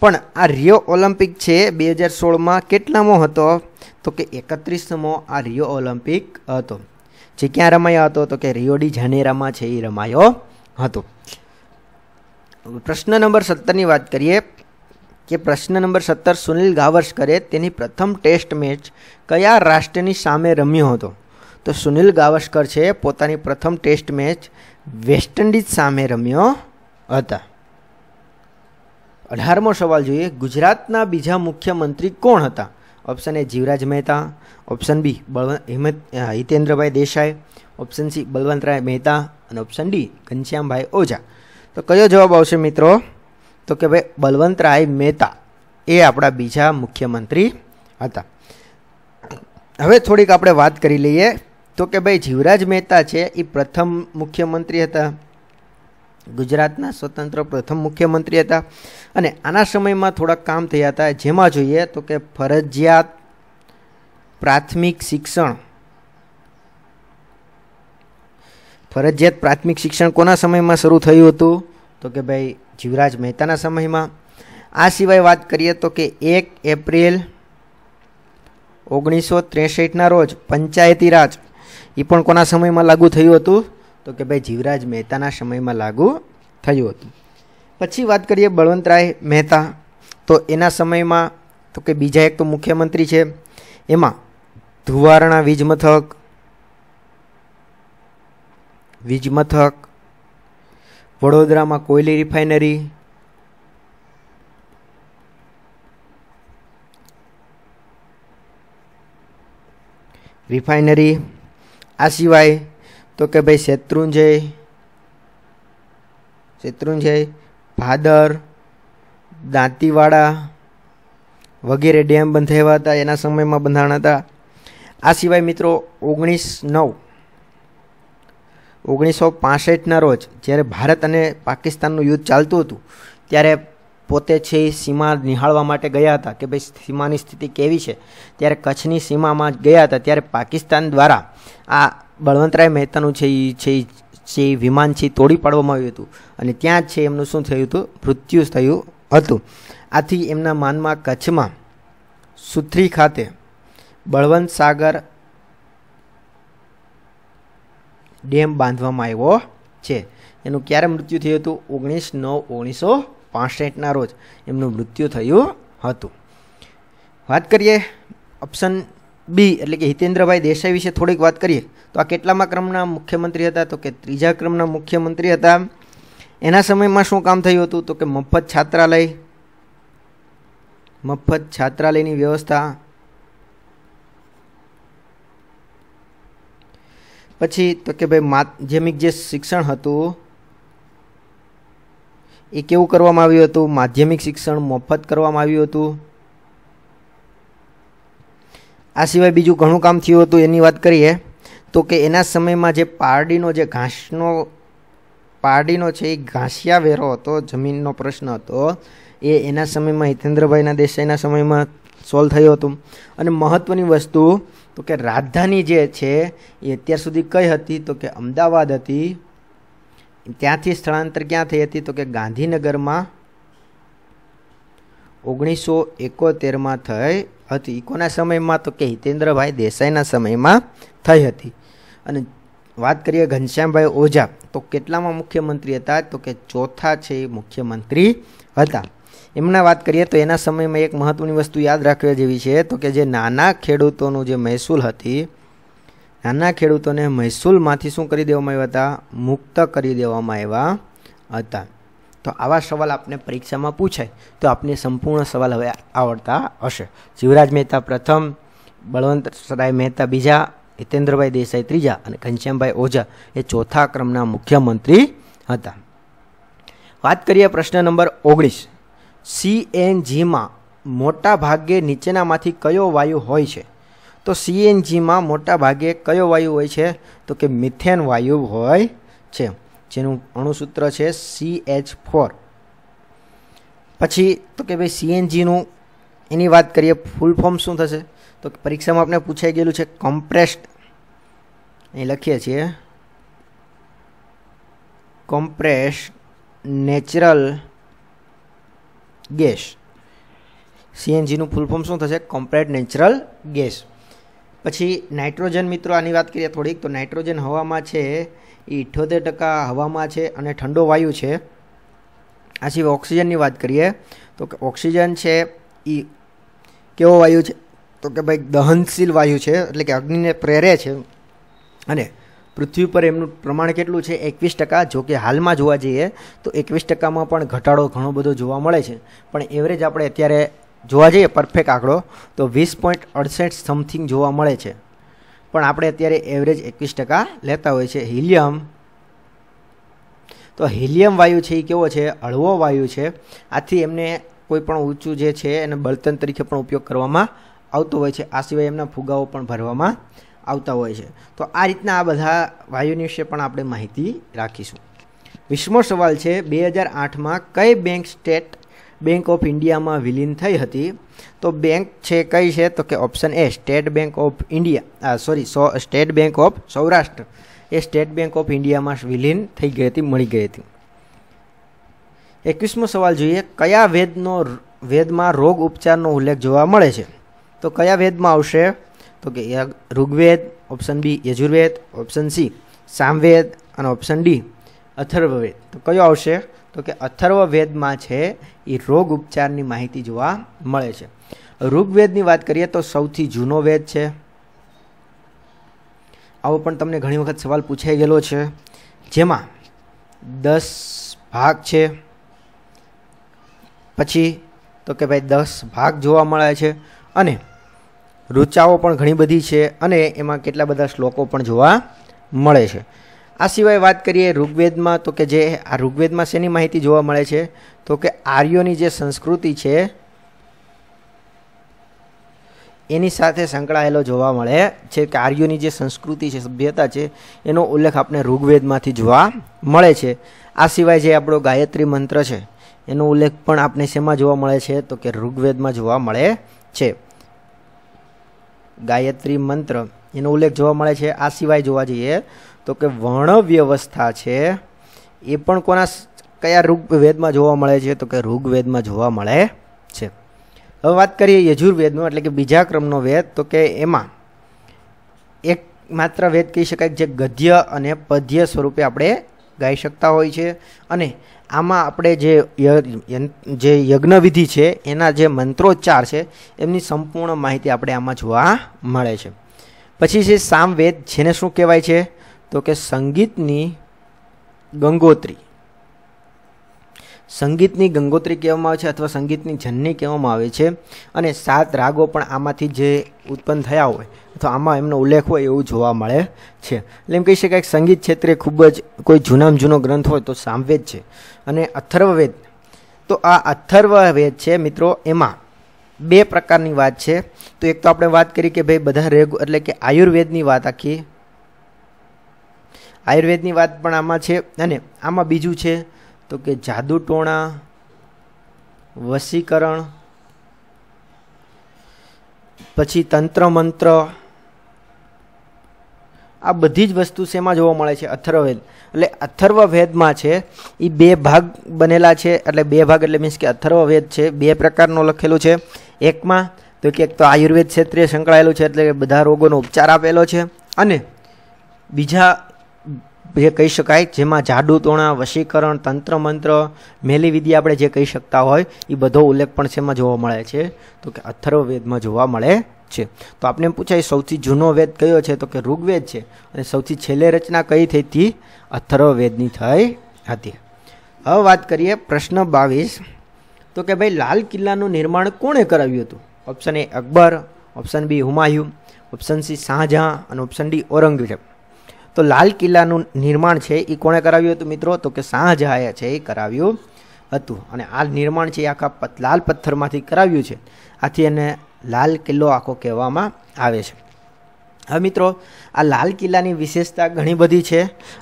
પણ આ રિયો ઓલિમ્પિક છે 2016 માં કેટલામો હતો તો કે 31મો આ રિયો ઓલિમ્પિક હતો જે ક્યાં રમાયો હતો તો કે રિયો ડી જાનેરા માં છે એ રમાયો હતો પ્રશ્ન નંબર 17 ની વાત કરીએ કે પ્રશ્ન નંબર 17 સુનીલ ગાવસ્કર એ તેની પ્રથમ ટેસ્ટ મેચ કયા રાષ્ટ્રની સામે રમ્યો હતો તો સુનીલ ગાવસ્કર છે પોતાની પ્રથમ ટેસ્ટ મેચ વેસ્ટ ઈન્ડિઝ સામે રમ્યો હતા 18મો સવાલ જોઈએ ગુજરાતના બીજા મુખ્યમંત્રી કોણ હતા option A Jivraj Mehta option B Balwant Hitendrabhai Desai option C Balwantrai Mehta અને ઓપ્શન ડી કનશ્યામભાઈ ઓઝા તો કયો જવાબ આવશે મિત્રો તો કે ભાઈ બળવંતરાય મહેતા એ આપણો બીજા મુખ્યમંત્રી હતા હવે થોડીક આપણે વાત કરી લઈએ તો કે ભાઈ જીવરાજ મહેતા છે એ પ્રથમ મુખ્યમંત્રી હતા ગુજરાતના સ્વતંત્ર પ્રથમ મુખ્યમંત્રી હતા અને આના સમયમાં થોડું કામ થયા હતા જેમાં જોઈએ તો કે ફરજિયાત પ્રાથમિક શિક્ષણ ફરજિયાત પ્રાથમિક શિક્ષણ કોના સમયમાં શરૂ થયું હતું તો કે ભાઈ જીવરાજ મહેતાના સમયમાં આ સિવાય વાત કરીએ તો કે 1 એપ્રિલ 1963 ના રોજ પંચાયતી રાજ એ પણ કોના સમયમાં લાગુ થયું હતું તો કે ભાઈ જીવરાજ મહેતાના સમયમાં લાગુ થયું હતું પછી વાત કરીએ બળવંતરાય મહેતા તો એના સમયમાં તો કે બીજા એક તો મુખ્યમંત્રી છે એમાં ધુવારણા વીજમથક વીજમથક વડોદરામાં કોયલી રિફાઇનરી રિફાઇનરી આ સિવાય તો કે ભાઈ શેત્રુંજય શેત્રુંજય ભાદર દાંતીવાડા વગેરે ડેમ બંધાવ્યા હતા એના સમયમાં બંધાણા હતા આ સિવાય મિત્રો ઓગણીસ નવ ઓગણીસો પાસઠના રોજ જ્યારે ભારત અને પાકિસ્તાનનું યુદ્ધ ચાલતું હતું ત્યારે પોતે છે એ સીમા નિહાળવા માટે ગયા હતા કે ભાઈ સીમાની સ્થિતિ કેવી છે ત્યારે કચ્છની સીમામાં ગયા હતા ત્યારે પાકિસ્તાન દ્વારા આ બળવંતરાય મહેતાનું છે એ છે જે વિમાન છે તોડી પાડવામાં આવ્યું હતું અને ત્યાં જ છે એમનું શું થયું હતું મૃત્યુ થયું હતું આથી એમના માનમાં કચ્છમાં સુથરી ખાતે બળવંત સાગર ડેમ બાંધવામાં આવ્યો છે એનું ક્યારે મૃત્યુ થયું હતું ઓગણીસ નવ ઓગણીસો પાસઠના રોજ એમનું મૃત્યુ થયું હતું વાત કરીએ ઓપ્શન બી એટલે કે હિતેન્દ્રભાઈ દેસાઈ વિશે થોડીક વાત કરીએ તો આ કેટલામાં ક્રમના મુખ્યમંત્રી હતા તો કે ત્રીજા ક્રમના મુખ્યમંત્રી હતા એના સમયમાં શું કામ થયું હતું તો કે મફત છાત્રાલય મફત છાત્રાલયની વ્યવસ્થા પછી તો કે ભાઈ મા જેમિક જે શિક્ષણ હતું એ કેવું કરવામાં આવ્યું હતું માધ્યમિક શિક્ષણ મફત કરવામાં આવ્યું હતું આ સિવાય બીજું ઘણું કામ થયું હતું એની વાત કરીએ તો કે એના સમયમાં જે પારડીનો જે ઘાસનો પારડીનો છે એ ઘાસિયા વેરો હતો જમીનનો પ્રશ્ન હતો એ એના સમયમાં હિતેન્દ્રભાઈના દેસાઈના સમયમાં સોલ્વ થયું હતું અને મહત્ત્વની વસ્તુ તો કે રાજધાની જે છે એ અત્યાર સુધી કઈ હતી તો કે અમદાવાદ હતી ત્યાંથી સ્થળાંતર ક્યાં થઈ હતી તો કે ગાંધીનગરમાં 1971 માં થઈ હતી કોના સમયમાં તો કે હિતેન્દ્રભાઈ દેસાઈના સમયમાં થઈ હતી અને વાત કરીએ ઘનશ્યામભાઈ ઓઝા તો કેટલામાં મુખ્યમંત્રી હતા તો કે ચોથા છે મુખ્યમંત્રી હતા એમના વાત કરીએ તો એના સમયમાં એક મહત્વની વસ્તુ યાદ રાખવા જેવી છે તો કે જે નાના ખેડૂતોનો જે મહેસૂલ હતી નાના ખેડૂતોને મહેસૂલમાંથી શું કરી દેવામાં આવતા મુક્ત કરી દેવામાં આવતા હતા તો આવા સવાલ આપણે પરીક્ષામાં પૂછાય તો આપણે સંપૂર્ણ સવાલ હવે આવર્તા હશે જીવરાજ મહેતા પ્રથમ બળવંતરાય મહેતા બીજો હિતેન્દ્રભાઈ દેસાઈ ત્રીજા અને કનશ્યામભાઈ ઓઝા એ ચોથા ક્રમના મુખ્યમંત્રી હતા વાત કરીએ પ્રશ્ન નંબર 19 CNG માં મોટા ભાગે નીચેનામાંથી કયો વાયુ હોય છે તો CNG માં મોટા ભાગે કયો વાયુ હોય છે તો કે મિથેન વાયુ હોય છે જેનું અણુ સૂત્ર છે CH4 પછી તો કે ભાઈ CNG નું એની વાત કરીએ ફૂલ ફોર્મ શું થશે તો કે પરીક્ષામાં આપને પૂછાઈ ગયેલું છે કમ્પ્રેસ્ડ અહીં લખીએ છે કમ્પ્રેસ્ડ નેચરલ ગેસ CNG નું ફૂલ ફોર્મ શું થશે કમ્પ્રેસ્ડ નેચરલ ગેસ પછી નાઈટ્રોજન મિત્રો આની વાત કરીએ થોડીક તો નાઈટ્રોજન હવામાં છે 78% હવા માં છે અને ઠંડો વાયુ છે આ છે ઓક્સિજન ની વાત કરીએ તો કે ઓક્સિજન છે ઈ કેવો વાયુ છે તો કે ભાઈ દહનશીલ વાયુ છે એટલે કે અગ્નિને પ્રેરે છે અને પૃથ્વી પર એમનું પ્રમાણ કેટલું છે 21% જો કે હાલમાં જોવા જોઈએ તો 21% માં પણ ઘટાડો ઘણો બધો જોવા મળે છે પણ એવરેજ આપણે અત્યારે જોવા જોઈએ પરફેક્ટ આંકડો તો 20.68 સમથિંગ જોવા મળે છે પણ આપણે અત્યારે એવરેજ એકવીસ ટકા લેતા હોય છે હિલિયમ તો હિલિયમ વાયુ છે એ કેવો છે હળવો વાયુ છે આથી એમને કોઈ પણ ઊંચું જે છે એને બળતણ તરીકે પણ ઉપયોગ કરવામાં આવતો હોય છે આ સિવાય એમના ફુગાઓ પણ ભરવામાં આવતા હોય છે તો આ રીતના આ બધા વાયુની વિશે પણ આપણે માહિતી રાખીશું વીસમો સવાલ છે બે હજાર આઠમાં કઈ bank State Bank of India માં વિલીન થઈ હતી તો બેંક છે કઈ છે તો કે option A State Bank of India આ sorry State Bank of Saurashtra એ સ્ટેટ બેંક ઓફ ઈન્ડિયા માં વિલીન થઈ ગઈ હતી મળી ગઈ હતી 21મો સવાલ જોઈએ કયા વેદ નો વેદ માં રોગ ઉપચાર નો ઉલ્લેખ જોવા મળે છે તો કયા વેદ માં આવશે તો કે Rigveda option B Ayurveda option C Samaveda અને ઓપ્શન ડી અથર્વવેદ તો કયો આવશે તો કે અથર્વવેદ માં છે એ રોગ ઉપચારની માહિતી જોવા મળે છે ઋગ્વેદની વાત કરીએ તો સૌથી જૂનો વેદ છે આવો પણ તમને ઘણી વખત સવાલ પૂછાઈ ગયેલો છે જેમાં દસ ભાગ છે પછી તો કે ભાઈ દસ ભાગ જોવા મળે છે અને રૂચાઓ પણ ઘણી બધી છે અને એમાં કેટલા બધા શ્લોકો પણ જોવા મળે છે આ સિવાય વાત કરીએ ઋગ્વેદમાં તો કે જે આ ઋગ્વેદમાં શેની માહિતી જોવા મળે છે તો કે આર્યોની જે સંસ્કૃતિ છે એની સાથે સંકળાયેલો જોવા મળે છે કે આર્યોની જે સંસ્કૃતિ છે સભ્યતા છે એનો ઉલ્લેખ આપણે ઋગ્વેદમાંથી જોવા મળે છે આ સિવાય જે આપણો ગાયત્રી મંત્ર છે એનો ઉલ્લેખ પણ આપણે શેમાં જોવા મળે છે તો કે ઋગ્વેદમાં જોવા મળે છે ગાયત્રી મંત્ર એનો ઉલ્લેખ જોવા મળે છે આ સિવાય જોવા જઈએ તો કે વર્ણ વ્યવસ્થા છે એ પણ કોના કયા રૂપ વેદમાં જોવા મળે છે તો કે ઋગ્વેદમાં જોવા મળે છે હવે વાત કરીએ યજુર્વેદનો એટલે કે બીજા ક્રમનો વેદ તો કે એમાં એક માત્ર વેદ કહી શકાય કે જે ગદ્ય અને પદ્ય સ્વરૂપે આપણે ગાઈ શકતા હોય છે અને આમાં આપણે જે જે યજ્ઞ વિધિ છે એના જે મંત્રોચ્ચાર છે એમની સંપૂર્ણ માહિતી આપણે આમાં જોવા મળે છે પછી છે સામવેદ છેને શું કહેવાય છે તો કે સંગીતની ગંગોત્રી સંગીતની ગંગોત્રી કહેવામાં આવે છે અથવા સંગીતની જન્ની કહેવામાં આવે છે અને સાત રાગો પણ આમાંથી જે ઉત્પન્ન થયા હોય અથવા આમાં એમનો ઉલ્લેખ હોય એવું જોવા મળે છે એટલે એમ કહી શકાય કે સંગીત ક્ષેત્રે ખૂબ જ કોઈ જૂનામાં જૂનો ગ્રંથ હોય તો સામવેદ છે અને અથર્વવેદ તો આ અથર્વવેદ છે મિત્રો એમાં બે પ્રકારની વાત છે તો એક તો આપણે વાત કરી કે ભાઈ બધા રેગ એટલે કે આયુર્વેદની વાત આખી आयुर्वेद ની વાત પણ આમાં છે અને આમાં બીજું છે તો કે જાદુ ટોણા વશિકરણ પછી તંત્ર મંત્ર આ બધી જ વસ્તુ છેમાં જોવા મળે છે અથર્વેલ એટલે અથર્વવેદમાં છે ઈ બે ભાગ બનેલા છે એટલે બે ભાગ એટલે મીન્સ કે અથર્વવેદ છે બે પ્રકારનો લખેલો છે એકમાં તો કે એક તો આયુર્વેદ છત્રે સંકલાયેલું છે એટલે બધા રોગોનો ઉપચાર આપેલો છે અને બીજા જે કહી શકાય જેમાં જાડુતોણા વશીકરણ તંત્ર મંત્ર મેલી વિધિ આપણે જે કહી શકતા હોય એ બધો ઉલ્લેખ પણ એમાં જોવા મળે છે તો કે અથર્વવેદમાં જોવા મળે છે તો આપણે પૂછાય સૌથી જૂનો વેદ કયો છે તો કે ઋગ્વેદ છે અને સૌથી છેલ્લે રચના કઈ થઈ હતી અથર્વવેદની થઈ હતી હવે વાત કરીએ પ્રશ્ન બાવીસ તો કે ભાઈ લાલ કિલ્લાનું નિર્માણ કોણે કરાવ્યું હતું option A Akbar option B Humayun option C Shah Jahan અને ઓપ્શન ડી ઔરંગઝેબ તો લાલ કિલ્લાનું નિર્માણ છે એ કોણે કરાવ્યું હતું મિત્રો તો કે શાહજહાએ છે એ કરાવ્યું હતું અને આ નિર્માણ છે એ આખા લાલ પથ્થરમાંથી કરાવ્યું છે આથી એને લાલ કિલ્લો આખો કહેવામાં આવે છે હવે મિત્રો આ લાલ કિલ્લાની વિશેષતા ઘણી બધી છે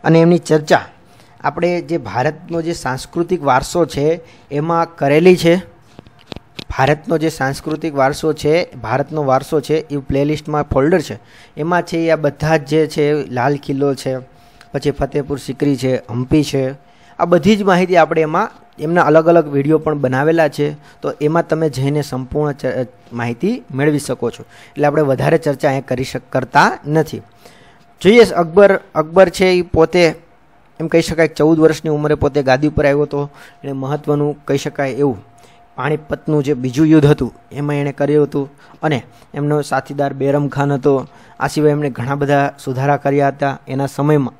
અને એમની ચર્ચા આપણે જે ભારતનો જે સાંસ્કૃતિક વારસો છે એમાં કરેલી છે ભારત નો જે સાંસ્કૃતિક વારસો છે ભારત નો વારસો છે ઈ પ્લે લિસ્ટ માં ફોલ્ડર છે એમાં છે આ બધા જે છે લાલ કિલ્લો છે પછી ફતેપુર સીકરી છે હંપી છે આ બધી જ માહિતી આપણે એમાં એમના અલગ અલગ વિડિયો પણ બનાવેલા છે તો એમાં તમે જઈને સંપૂર્ણ માહિતી મેળવી શકો છો એટલે આપણે વધારે ચર્ચા અહીં કરી શકતા નથી જોઈએ અકબર અકબર છે ઈ પોતે એમ કહી શકાય કે 14 વર્ષ ની ઉંમરે પોતે ગાદી ઉપર આવ્યો તો એ મહત્વનું કહી શકાય એવું પાણીપતનું જે બીજું યુદ્ધ હતું એમાં એણે કર્યું હતું અને એમનો સાથીદાર બેરમ ખાન હતો આ સિવાય એમણે ઘણા બધા સુધારા કર્યા હતા એના સમયમાં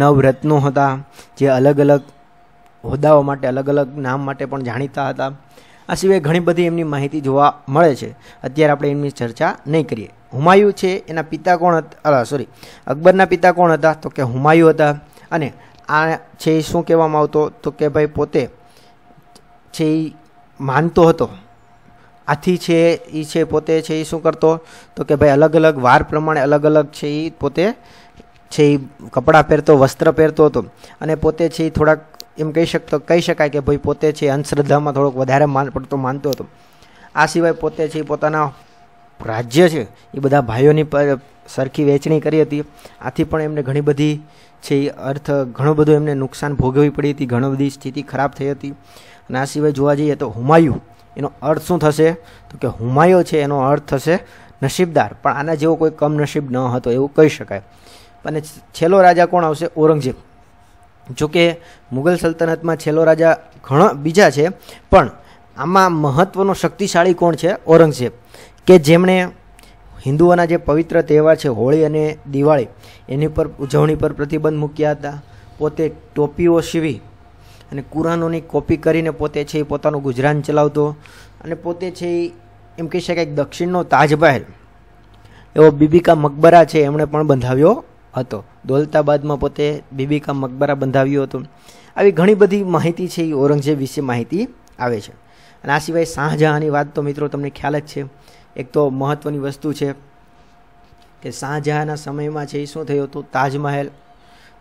નવરત્નો હતા જે અલગ અલગ હોદ્દાઓ માટે અલગ અલગ નામ માટે પણ જાણીતા હતા આ સિવાય ઘણી બધી એમની માહિતી જોવા મળે છે અત્યારે આપણે એમની ચર્ચા નહીં કરીએ હુમાયુ છે એના પિતા કોણ હતા સોરી અકબરના પિતા કોણ હતા તો કે હુમાયુ હતા અને આ છે શું કહેવામાં આવતો તો કે ભાઈ પોતે છે એ માનતો હતો આથી છે ઈ છે પોતે છે ઈ શું करतो તો કે ભાઈ અલગ અલગ વાર પ્રમાણે અલગ અલગ છે ઈ પોતે છે ઈ કપડા પહેરતો વસ્ત્ર પહેરતો હતો અને પોતે છે થોડક એમ કહી શકતો કહી શકાય કે ભઈ પોતે છે અનશ્રદ્ધામાં થોડક વધારે માન પડતો માનતો હતો આ સિવાય પોતે છે પોતાનું રાજ્ય છે એ બધા ભાઈઓ ની પર સરખી વેચણી કરી હતી આથી પણ એમને ઘણી બધી છે ઈ અર્થ ઘણો બધો એમને નુકસાન ભોગવવી પડી હતી ઘણો બધી સ્થિતિ ખરાબ થઈ હતી અને આ સિવાય જોવા જઈએ તો હુમાયુ એનો અર્થ શું થશે તો કે હુમાયો છે એનો અર્થ થશે નસીબદાર પણ આના જેવો કોઈ કમનસીબ ન હતો એવું કહી શકાય અને છેલ્લો રાજા કોણ આવશે ઔરંગઝેબ જોકે મુગલ સલ્તનતમાં છેલ્લો રાજા ઘણા બીજા છે પણ આમાં મહત્ત્વનો શક્તિશાળી કોણ છે ઔરંગઝેબ કે જેમણે હિન્દુઓના જે પવિત્ર તહેવાર છે હોળી અને દિવાળી એની પર ઉજવણી પર પ્રતિબંધ મૂક્યા હતા પોતે ટોપીઓ સીવી અને કુરાનોની કોપી કરીને પોતે છે એ પોતાનું ગુજરાન ચલાવતો અને પોતે છે એમ કહી શકાય દક્ષિણનો તાજમહેલ એવો બીબીકા મકબરા છે એમણે પણ બંધાવ્યો હતો દોલતાબાદમાં પોતે બીબીકા મકબરા બંધાવ્યું હતું આવી ઘણી બધી માહિતી છે એ ઔરંગઝેબ વિશે માહિતી આવે છે અને આ સિવાય શાહજહાંની વાત તો મિત્રો તમને ખ્યાલ જ છે એક તો મહત્ત્વની વસ્તુ છે કે શાહજહાંના સમયમાં છે એ શું થયું હતું તાજમહેલ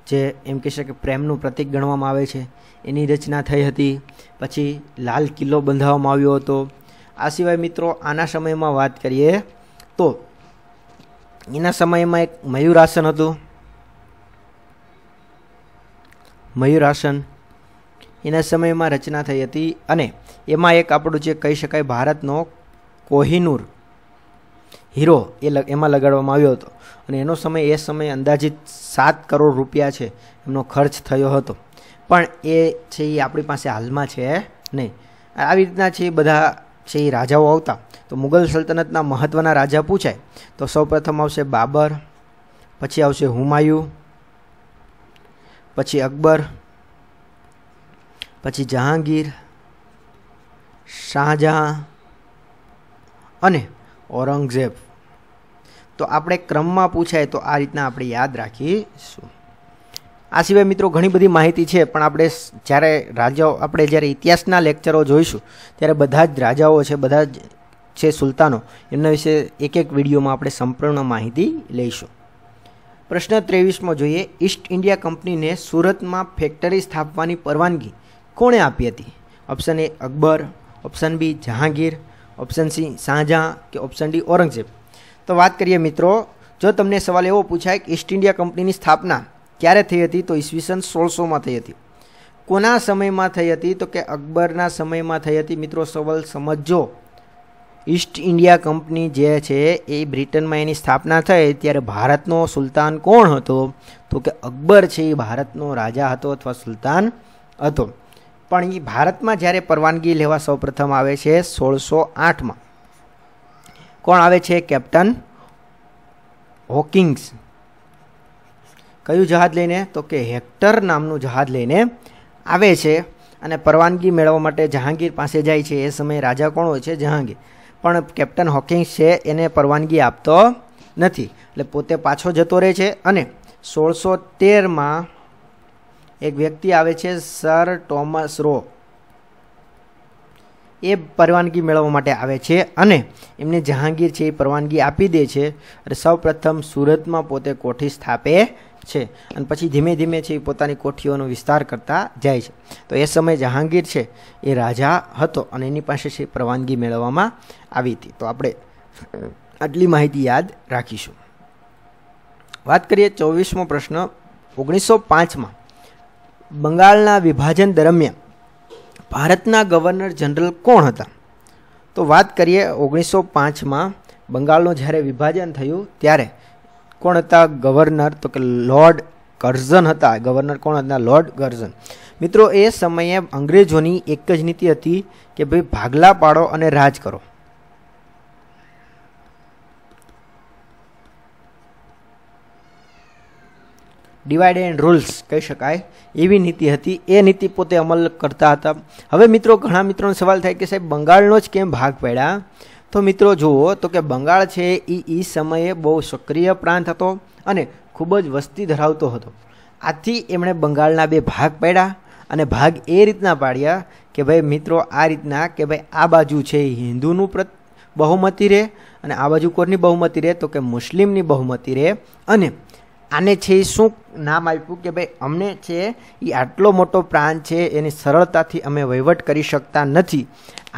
જે એમ કહી શકે પ્રેમનું પ્રતીક ગણવામાં આવે છે એની રચના થઈ હતી પછી લાલ કિલ્લો બંધાવવામાં આવ્યો હતો આ સિવાય મિત્રો આના સમયમાં વાત કરીએ તો એના સમયમાં એક મયુરાસન હતું મયુરાસન એના સમયમાં રચના થઈ હતી અને એમાં એક આપણું જે કહી શકાય ભારતનો કોહિનૂર હીરો એ એમાં લગાડવામાં આવ્યો હતો અને એનો સમય એ સમયે અંદાજિત સાત કરોડ રૂપિયા છે એમનો ખર્ચ થયો હતો પણ એ છે એ આપણી પાસે હાલમાં છે નહીં આ રીતના છે બધા છે એ રાજાઓ આવતા તો મુઘલ સલ્તનતના મહત્વના રાજા પૂછાય તો સૌપ્રથમ આવશે બાબર પછી આવશે હુમાયુ પછી અકબર પછી જહાંગીર શાહજા અને ઓરંગઝેબ તો આપણે ક્રમમાં પૂછાય તો આ રીતના આપણે યાદ રાખીશું આસી ભાઈ મિત્રો ઘણી બધી માહિતી છે પણ આપણે જ્યારે રાજાઓ આપણે જ્યારે ઇતિહાસના લેક્ચરો જોઈશું ત્યારે બધા જ રાજાઓ છે બધા જ છે સુલતાનો એમના વિશે એક એક વિડિયોમાં આપણે સંપૂર્ણ માહિતી લઈશું પ્રશ્ન 23 માં જોઈએ ઈસ્ટ ઈન્ડિયા કંપનીને સુરત માં ફેક્ટરી સ્થાપવાની પરવાનગી કોણે આપી હતી option A Akbar option B Jahangir option C સાજા કે ઓપ્શન D ઓરંગઝેબ તો વાત કરીએ મિત્રો જો તમને સવાલ એવો પૂછાય ઈસ્ટ ઈન્ડિયા કંપનીની સ્થાપના ક્યારે થઈ હતી તો ઈસવીસન 1600 માં થઈ હતી કોના સમયમાં થઈ હતી તો કે અકબરના સમયમાં થઈ હતી મિત્રો સવલ સમજો ઈસ્ટ ઈન્ડિયા કંપની જે છે એ બ્રિટન માં એની સ્થાપના થઈ ત્યારે ભારતનો સુલતાન કોણ હતો તો કે અકબર છે ભારતનો રાજા હતો અથવા સુલતાન હતો પણ ઈ ભારતમાં જ્યારે પરવાનગી લેવા સૌપ્રથમ આવે છે 1608 માં કોણ આવે છે કેપ્ટન હોકિંગ્સ કયું જહાજ લઈને તો કે હેક્ટર નામનું જહાજ લઈને આવે છે અને પરવાનગી મેળવવા માટે જહાંગીર પાસે જાય છે એ સમયે રાજા કોણ હોય છે જહાંગીર પણ કેપ્ટન હોકિંગ્સ છે એને પરવાનગી આપતો નથી એટલે પોતે પાછો જતો રહે છે અને 1613 માં એક વ્યક્તિ આવે છે સર થોમસ રો એ પરવાનગી મેળવવા માટે આવે છે અને એમને જહાંગીર છે એ પરવાનગી આપી દે છે અને સૌપ્રથમ સુરતમાં પોતે કોઠી સ્થાપે છે અને પછી ધીમે ધીમે છે એ પોતાની કોઠીઓનો વિસ્તાર કરતા જાય છે તો એ સમયે જહાંગીર છે એ રાજા હતો અને એની પાસે છે પરવાનગી મેળવવામાં આવી હતી તો આપણે આટલી માહિતી યાદ રાખીશું વાત કરીએ ચોવીસમો પ્રશ્ન ઓગણીસો પાંચમાં બંગાળના વિભાજન દરમિયાન ભારતના ગવર્નર જનરલ કોણ હતા તો વાત કરીએ ઓગણીસો પાંચમાં બંગાળનું જ્યારે વિભાજન થયું ત્યારે કોણ હતા ગવર્નર તો કે લોર્ડ કર્ઝન હતા ગવર્નર કોણ હતા લોર્ડ કર્ઝન મિત્રો એ સમયે અંગ્રેજોની એક જ નીતિ હતી કે ભાઈ ભાગલા પાડો અને રાજ કરો ડિવાઇડ એન્ડ રૂલ્સ કહી શકાય એવી નીતિ હતી એ નીતિ પોતે અમલ કરતા હતા હવે મિત્રો ઘણા મિત્રોનો સવાલ થાય કે સાહેબ બંગાળનો જ કેમ ભાગ પડ્યા તો મિત્રો જુઓ તો કે બંગાળ છે એ એ સમયે બહુ સક્રિય પ્રાંત હતો અને ખૂબ જ વસ્તી ધરાવતો હતો આથી એમણે બંગાળના બે ભાગ પાડ્યા અને ભાગ એ રીતના પાડ્યા કે ભાઈ મિત્રો આ રીતના કે ભાઈ આ બાજુ છે એ હિન્દુનું પ્ર બહુમતી રહે અને આ બાજુ કોની બહુમતી રહે તો કે મુસ્લિમની બહુમતી રહે અને આને છે એ શું નામ આપ્યું કે ભાઈ અમને છે એ આટલો મોટો પ્રાંત છે એની સરળતાથી અમે વહીવટ કરી શકતા નથી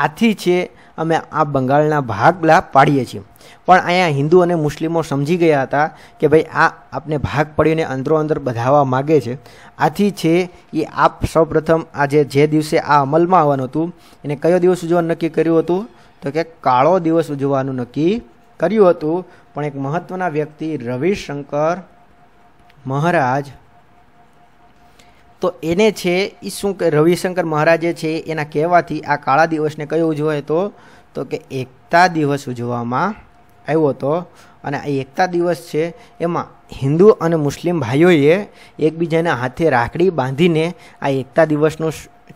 આથી છે અમે આ બંગાળના ભાગલા પાડिए છે પણ આયા હિન્દુ અને મુસ્લિમો સમજી ગયા હતા કે ભાઈ આ આપણે ભાગ પડ્યોને અંદર અંદર બગાડવા માગે છે આથી છે કે આપ સૌ પ્રથમ આ જે જે દિવસે આ અમલમાં આવવાનું હતું એને કયો દિવસ જોવાનું નક્કી કર્યું હતું તો કે કાળો દિવસ જોવાનું નક્કી કર્યું હતું પણ એક મહત્વના વ્યક્તિ રવિશંકર મહારાજ તો એને છે ઈ શું કે રવિશંકર મહારાજે છે એના કહેવાથી આ કાળા દિવસને કયો ઉજવાય તો તો કે એકતા દિવસ ઉજવામાં આવ્યો તો અને આ એકતા દિવસ છે એમાં હિન્દુ અને મુસ્લિમ ભાઈઓ એ એકબીજાને હાથે રાખડી બાંધીને આ એકતા દિવસનો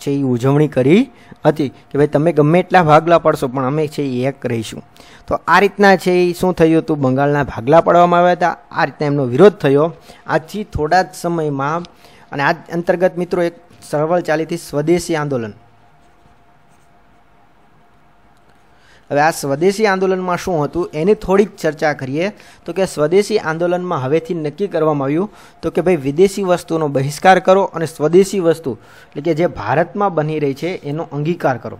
છે ઈ ઉજવણી કરી હતી કે ભાઈ તમે ગમે એટલા ભાગલા પાડશો પણ અમે છે ઈ એક રહીશું તો આ રીતના છે ઈ શું થયુંતું બંગાળના ભાગલા પાડવામાં આવ્યા હતા આ રીતના એનો વિરોધ થયો આથી થોડા જ સમયમાં અને આ અંતર્ગત મિત્રો એક સરવળ ચાલીતી સ્વદેશી આંદોલન હવે આ સ્વદેશી આંદોલનમાં શું હતું એની થોડીક ચર્ચા કરીએ તો કે સ્વદેશી આંદોલનમાં હવેથી નક્કી કરવામાં આવ્યું તો કે ભાઈ વિદેશી વસ્તુનો बहिष्कार કરો અને સ્વદેશી વસ્તુ એટલે કે જે ભારતમાં બની રહી છે એનો અંગીકાર કરો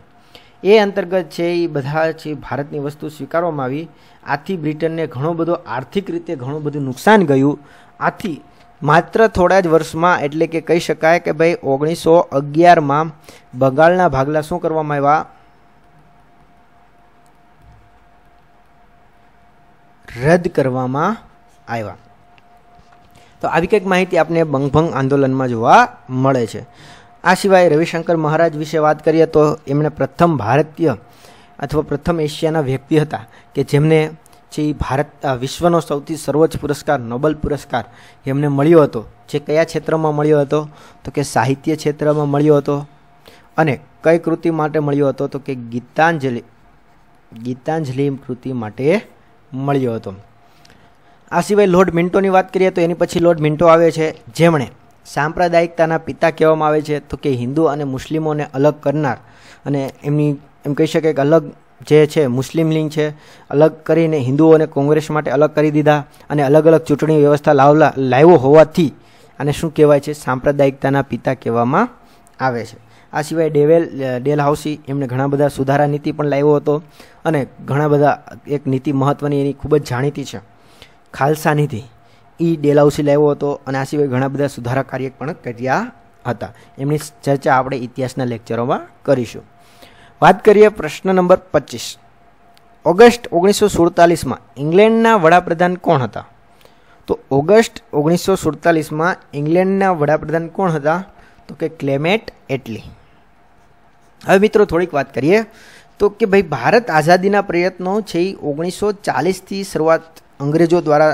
એ અંતર્ગત છે એ બધા છે ભારતની વસ્તુ સ્વીકારવામાં આવી આથી બ્રિટનને ઘણો બધો આર્થિક રીતે ઘણો બધો નુકસાન ગયું આથી માત્ર થોડા જ વર્ષમાં એટલે કે કહી શકાય કે ભાઈ 1911 માં બંગાળના ભાગલા શું કરવામાં આવ્યા રદ કરવામાં આવ્યા તો આдикаક માહિતી આપણે બંગ ભંગ આંદોલનમાં જોવા મળે છે આ સિવાય રવિશંકર મહારાજ વિશે વાત કરીએ તો એમને પ્રથમ ભારતીય અથવા પ્રથમ એશિયન વ્યક્તિ હતા કે જેમને જે ભારત વિશ્વનો સૌથી સર્વોચ્ચ પુરસ્કાર નોબલ પુરસ્કાર એમને મળ્યો હતો જે કયા ક્ષેત્રમાં મળ્યો હતો તો કે સાહિત્ય ક્ષેત્રમાં મળ્યો હતો અને કઈ કૃતિ માટે મળ્યો હતો તો કે ગીતાંજલિ ગીતાંજલિ કૃતિ માટે મળ્યો હતો આ સિવાય લોર્ડ મિન્ટોની વાત કરીએ તો એની પછી લોર્ડ મિન્ટો આવે છે જેમણે સાંપ્રદાયિકતાના પિતા કહેવામાં આવે છે તો કે હિન્દુ અને મુસ્લિમોને અલગ કરનાર અને એમની એમ કહી શકાય કે અલગ જે છે મુસ્લિમ લીગ છે અલગ કરીને હિન્દુઓને કોંગ્રેસ માટે અલગ કરી દીધા અને અલગ અલગ ચૂંટણી વ્યવસ્થા લાવલા લાવ્યો હોવાથી આને શું કહેવાય છે સાંપ્રદાયિકતાના પિતા કહેવામાં આવે છે આ સિવાય ડેવેલ ડેલહાઉસી એમણે ઘણા બધા સુધારા નીતિ પણ લાવ્યો હતો અને ઘણા બધા એક નીતિ મહત્ત્વની એની ખૂબ જ જાણીતી છે ખાલસા નીતિ એ ડેલહાઉસી લાવ્યો હતો અને આ સિવાય ઘણા બધા સુધારા કાર્ય પણ કર્યા હતા એમની ચર્ચા આપણે ઇતિહાસના લેક્ચરોમાં કરીશું વાત કરીએ પ્રશ્ન નંબર પચીસ ઓગસ્ટ ઓગણીસો સુડતાલીસમાં ઇંગ્લેન્ડના વડાપ્રધાન કોણ હતા તો ઓગસ્ટ ઓગણીસો સુડતાલીસમાં ઇંગ્લેન્ડના વડાપ્રધાન કોણ હતા તો કે ક્લેમેટ એટલી હવે મિત્રો થોડીક વાત કરીએ તો કે ભાઈ ભારત આઝાદીના પ્રયત્નો છે એ ઓગણીસો ચાલીસથી શરૂઆત અંગ્રેજો દ્વારા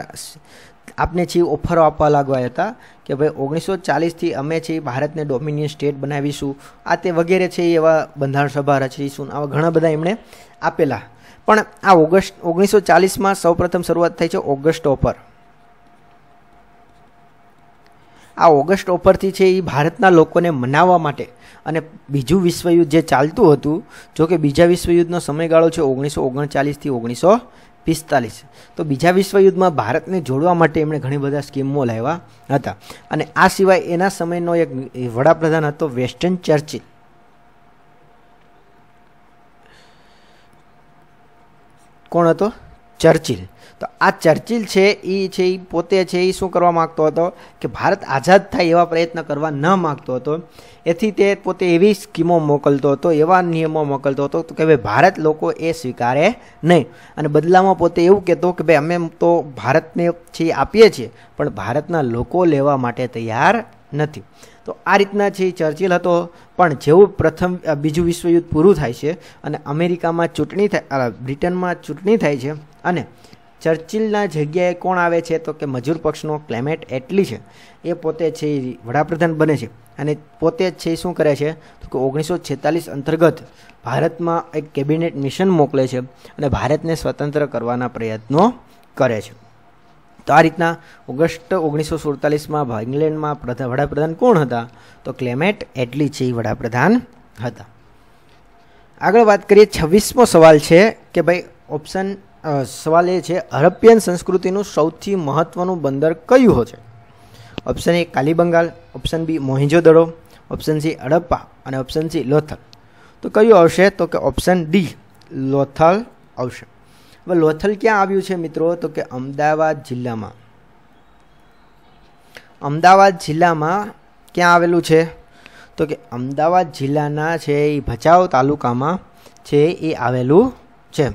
આપને છે ઓફરો આપવા લાગવા હતા કે ભાઈ ઓગણીસો ચાલીસથી અમે છે ભારતને ડોમિનિયન સ્ટેટ બનાવીશું આ તે વગેરે છે એ એવા બંધારણ સભા રચીશું આવા ઘણા બધા એમણે આપેલા પણ આ ઓગસ્ટ ઓગણીસો ચાલીસમાં સૌપ્રથમ શરૂઆત થઈ છે ઓગસ્ટ ઓફર આ ઓગસ્ટ ઓફરથી છે એ ભારતના લોકોને મનાવવા માટે અને બીજું વિશ્વયુદ્ધ જે ચાલતું હતું જો કે બીજા વિશ્વયુદ્ધનો સમયગાળો છે ઓગણીસો ઓગણચાલીસથી ઓગણીસો 45 તો બીજા વિશ્વયુદ્ધમાં ભારતે જોડવા માટે એમણે ઘણી બધ સ્કીમ મો લાવ્યા હતા અને આ સિવાય એના સમયનો એક વડાપ્રધાન હતો વેસ્ટર્ન ચર્ચિત કોણ હતો ચર્ચિલ તો આ ચર્ચિલ છે ઈ છે ઈ પોતે છે ઈ શું કરવા માંગતો હતો કે ભારત આઝાદ થાય એવા પ્રયત્ન કરવા ન માંગતો હતો એથી તે પોતે એવી સ્કીમો મોકલતો હતો એવા નિયમો મોકલતો હતો કે ભાઈ ભારત લોકો એ સ્વીકારે નહીં અને બદલામાં પોતે એવું કહેતો કે ભાઈ અમે તો ભારતને છે આપીએ છે પણ ભારતના લોકો લેવા માટે તૈયાર નથી તો આ રીતના છે ચર્ચિલ હતો પણ જેવું પ્રથમ બીજું વિશ્વયુદ્ધ પૂરું થાય છે અને અમેરિકામાં ચટણી થાય બ્રિટનમાં ચટણી થાય છે અને ચર્ચિલના જગ્યાએ કોણ આવે છે તો કે મજૂર પક્ષનો ક્લેમેટ એટલી છે એ પોતે છે વડાપ્રધાન બને છે અને પોતે છે શું કરે છે તો કે ઓગણીસો છેતાલીસ અંતર્ગત ભારતમાં એક કેબિનેટ મિશન મોકલે છે અને ભારતને સ્વતંત્ર કરવાના પ્રયત્નો કરે છે તો આ રીતના ઓગસ્ટ ઓગણીસો સુડતાલીસમાં ઇંગ્લેન્ડમાં વડાપ્રધાન કોણ હતા તો ક્લેમેટ એટલી છે એ વડાપ્રધાન હતા આગળ વાત કરીએ છવ્વીસમો સવાલ છે કે ભાઈ ઓપ્શન સવાલ એ છે હરપ્પિયન સંસ્કૃતિનું સૌથી મહત્ત્વનું બંદર કયું છે option A Kalibangan option B Mohenjodaro option C Harappa અને ઓપ્શન સી લોથલ તો કયું આવશે તો કે ઓપ્શન ડી લોથલ આવશે હવે લોથલ ક્યાં આવ્યું છે મિત્રો તો કે અમદાવાદ જિલ્લામાં અમદાવાદ જિલ્લામાં ક્યાં આવેલું છે તો કે અમદાવાદ જિલ્લાના છે એ ભચાઉ તાલુકામાં છે એ આવેલું છે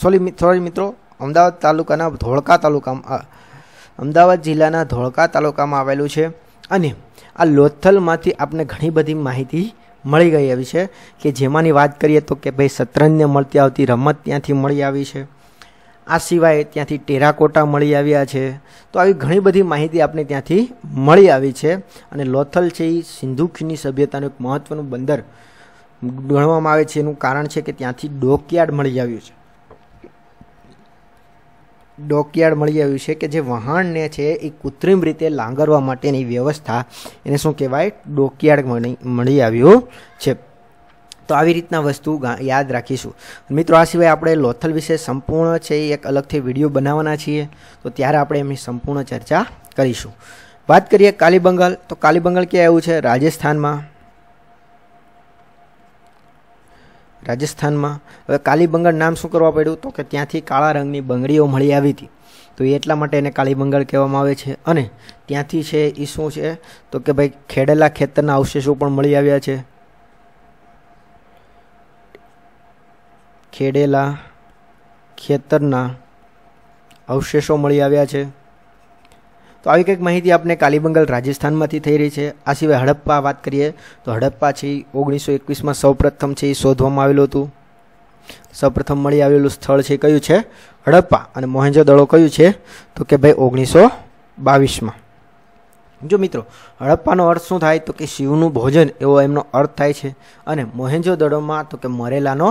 સોરી મિત્રો અમદવાડ તાલુકાના ધોળકા તાલુકામાં અમદવાડ જિલ્લાના ધોળકા તાલુકામાં આવેલું છે અને આ લોથલમાંથી આપણે ઘણી બધી માહિતી મળી ગઈ આવી છે કે જેmani વાત કરીએ તો કે ભાઈ સત્રન્ય મળતી આવતી રમત ત્યાંથી મળી આવી છે આ સિવાય ત્યાંથી ટેરાકોટા મળી આવ્યા છે તો આવી ઘણી બધી માહિતી આપને ત્યાંથી મળી આવી છે અને લોથલ છે સિંધુખીની સંસ્કૃતિનું એક મહત્વનું બંદર ગણવામાં આવે છે એનું કારણ છે કે ત્યાંથી ડોકયાર્ડ મળી આવ્યું છે ડોકયાર્ડ મળી આવ્યું છે કે જે વાહન ને છે એક કૃત્રિમ રીતે લાંગરવા માટેની વ્યવસ્થા એને શું કહેવાય ડોકયાર્ડ મળી આવ્યું છે તો આવી રીતના વસ્તુ યાદ રાખીશું મિત્રો આ સિવાય આપણે લોથલ વિશે સંપૂર્ણ છે એક અલગથી વિડિયો બનાવવાનો છે તો ત્યારે આપણે એની સંપૂર્ણ ચર્ચા કરીશું વાત કરીએ કાલીબંગલ તો કાલીબંગલ ક્યાં આવ્યું છે રાજસ્થાનમાં રાજસ્થાનમાં હવે કાલીબંગળ નામ શું કરવા પડ્યું તો કે ત્યાંથી કાળા રંગની બંગડીઓ મળી આવી હતી તો એટલા માટે એને કાળી કાલીબંગળ કહેવામાં આવે છે અને ત્યાંથી છે એ શું છે તો કે ભાઈ ખેડેલા ખેતરના અવશેષો પણ મળી આવ્યા છે ખેડેલા ખેતરના અવશેષો મળી આવ્યા છે તો આવી કંઈક માહિતી આપણે કાલીબંગલ રાજસ્થાનમાંથી થઈ રહી છે આ સિવાય હડપ્પા વાત કરીએ તો હડપ્પા છે ઓગણીસો એકવીસમાં સૌપ્રથમ છે એ શોધવામાં આવેલું હતું સૌપ્રથમ મળી આવેલું સ્થળ છે કયું છે હડપ્પા અને મોહેન્જો દડો કયું છે તો કે ભાઈ ઓગણીસો બાવીસમાં જો મિત્રો હડપ્પાનો અર્થ શું થાય તો કે શિવનું ભોજન એવો એમનો અર્થ થાય છે અને મોહેન્જો દડોમાં તો કે મરેલાનો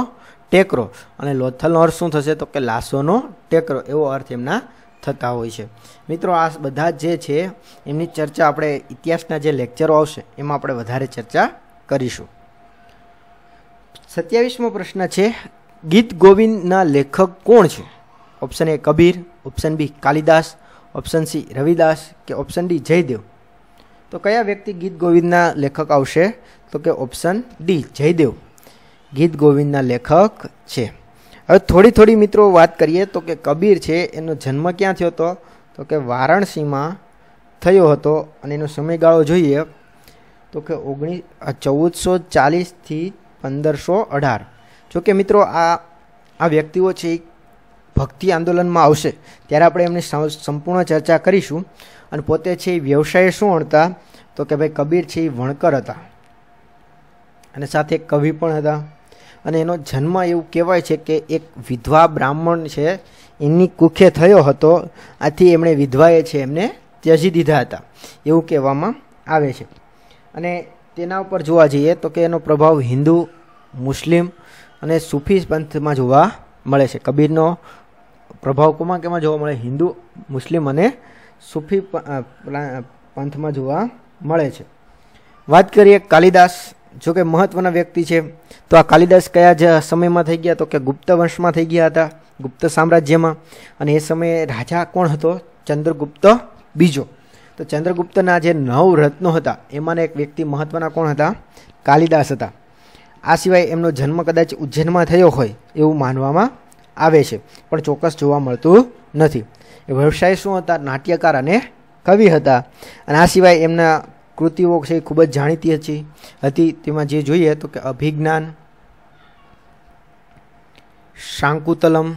ટેકરો અને લોથલનો અર્થ શું થશે તો કે લાશોનો ટેકરો એવો અર્થ એમના છતાં હોય છે મિત્રો આ બધા જે છે એમની ચર્ચા આપણે ઇતિહાસના જે લેક્ચરો આવશે એમાં આપણે વધારે ચર્ચા કરીશું 27મો પ્રશ્ન છે ગીત ગોવિંદના લેખક કોણ છે option A Kabir option B Kalidas option C Ravidas કે ઓપ્શન D જયદેવ તો કયા વ્યક્તિ ગીત ગોવિંદના લેખક આવશે તો કે ઓપ્શન D જયદેવ ગીત ગોવિંદના લેખક છે હવે થોડી થોડી મિત્રો વાત કરીએ તો કે કબીર છે એનો જન્મ ક્યાં થયો હતો તો કે વારાણસીમાં થયો હતો અને એનો સમયગાળો જોઈએ તો કે ઓગણીસ ચૌદસો ચાલીસથી પંદરસો અઢાર જોકે મિત્રો આ આ વ્યક્તિઓ છે એ ભક્તિ આંદોલનમાં આવશે ત્યારે આપણે એમની સંપૂર્ણ ચર્ચા કરીશું અને પોતે છે એ વ્યવસાયે શું હણતા તો કે ભાઈ કબીર છે એ વણકર હતા અને સાથે કવિ પણ હતા અને એનો જન્મ એવું કહેવાય છે કે એક વિધવા બ્રાહ્મણ છે એની કુખે થયો હતો આથી એમણે વિધવાએ છે એમને ત્યજી દીધા હતા એવું કહેવામાં આવે છે અને તેના ઉપર જોવા જઈએ તો કે એનો પ્રભાવ હિન્દુ મુસ્લિમ અને સૂફી પંથમાં જોવા મળે છે કબીરનો પ્રભાવ કોમાં કેમાં જોવા મળે હિન્દુ મુસ્લિમ અને સૂફી પંથમાં જોવા મળે છે વાત કરીએ કાલિદાસ જો કે મહત્વના વ્યક્તિ છે તો આ કાલિદાસ કયા જ સમયમાં થઈ ગયા તો કે ગુપ્ત વંશમાં થઈ ગયા હતા ગુપ્ત સામ્રાજ્યમાં અને એ સમયે રાજા કોણ હતો ચંદ્રગુપ્ત બીજો તો ચંદ્રગુપ્તના જે નવ રત્નો હતા એમાંનો એક વ્યક્તિ મહત્વના કોણ હતા કાલિદાસ હતા આ સિવાય એમનો જન્મ કદાચ ઉજ્જૈનમાં થયો હોય એવું માનવામાં આવે છે પણ ચોક્કસ જોવા મળતું નથી એ વ્યવસાય શું હતા નાટ્યકાર અને કવિ હતા અને આ સિવાય એમના કૃતિઓ છે એ ખૂબ જ જાણીતી હતી હતી તેમાં જે જોઈએ તો કે અભિજ્ઞાન શાંકુતલમ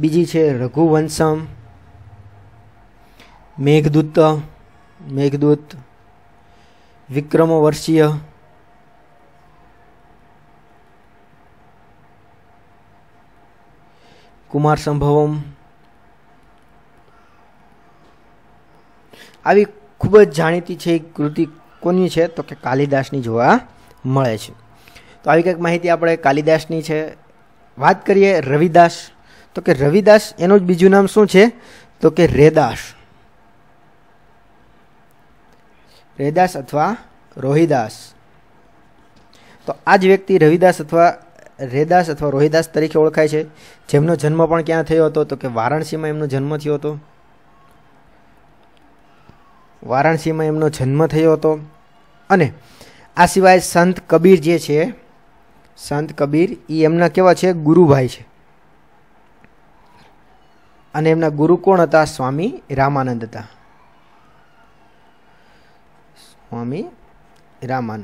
બીજી છે રઘુવંશમ મેઘદૂત મેઘદૂત વિક્રમોવર્ષીય કુમાર સંભવમ આવી ખૂબ જ જાણીતી છે કૃતિ કોની છે તો કે કાલિદાસની જોવા મળે છે તો આવી કંઈક માહિતી આપણે કાલિદાસની છે વાત કરીએ રવિદાસ તો કે રવિદાસ એનું જ બીજું નામ શું છે તો કે રેદાસ રેદાસ અથવા રોહિદાસ તો આ જ વ્યક્તિ રવિદાસ અથવા રેદાસ અથવા રોહિદાસ તરીકે ઓળખાય છે જેમનો જન્મ પણ ક્યાં થયો હતો તો કે વારાણસીમાં એમનો જન્મ થયો હતો वाराणसी માં એમનો જન્મ થયો હતો અને આ સિવાય संत कबीर જે છે संत कबीर ઈ એમનો કેવા છે ગુરુ ભાઈ છે અને એમનો ગુરુ કોણ હતા સ્વામી રામાનંદ હતા સ્વામી રામાન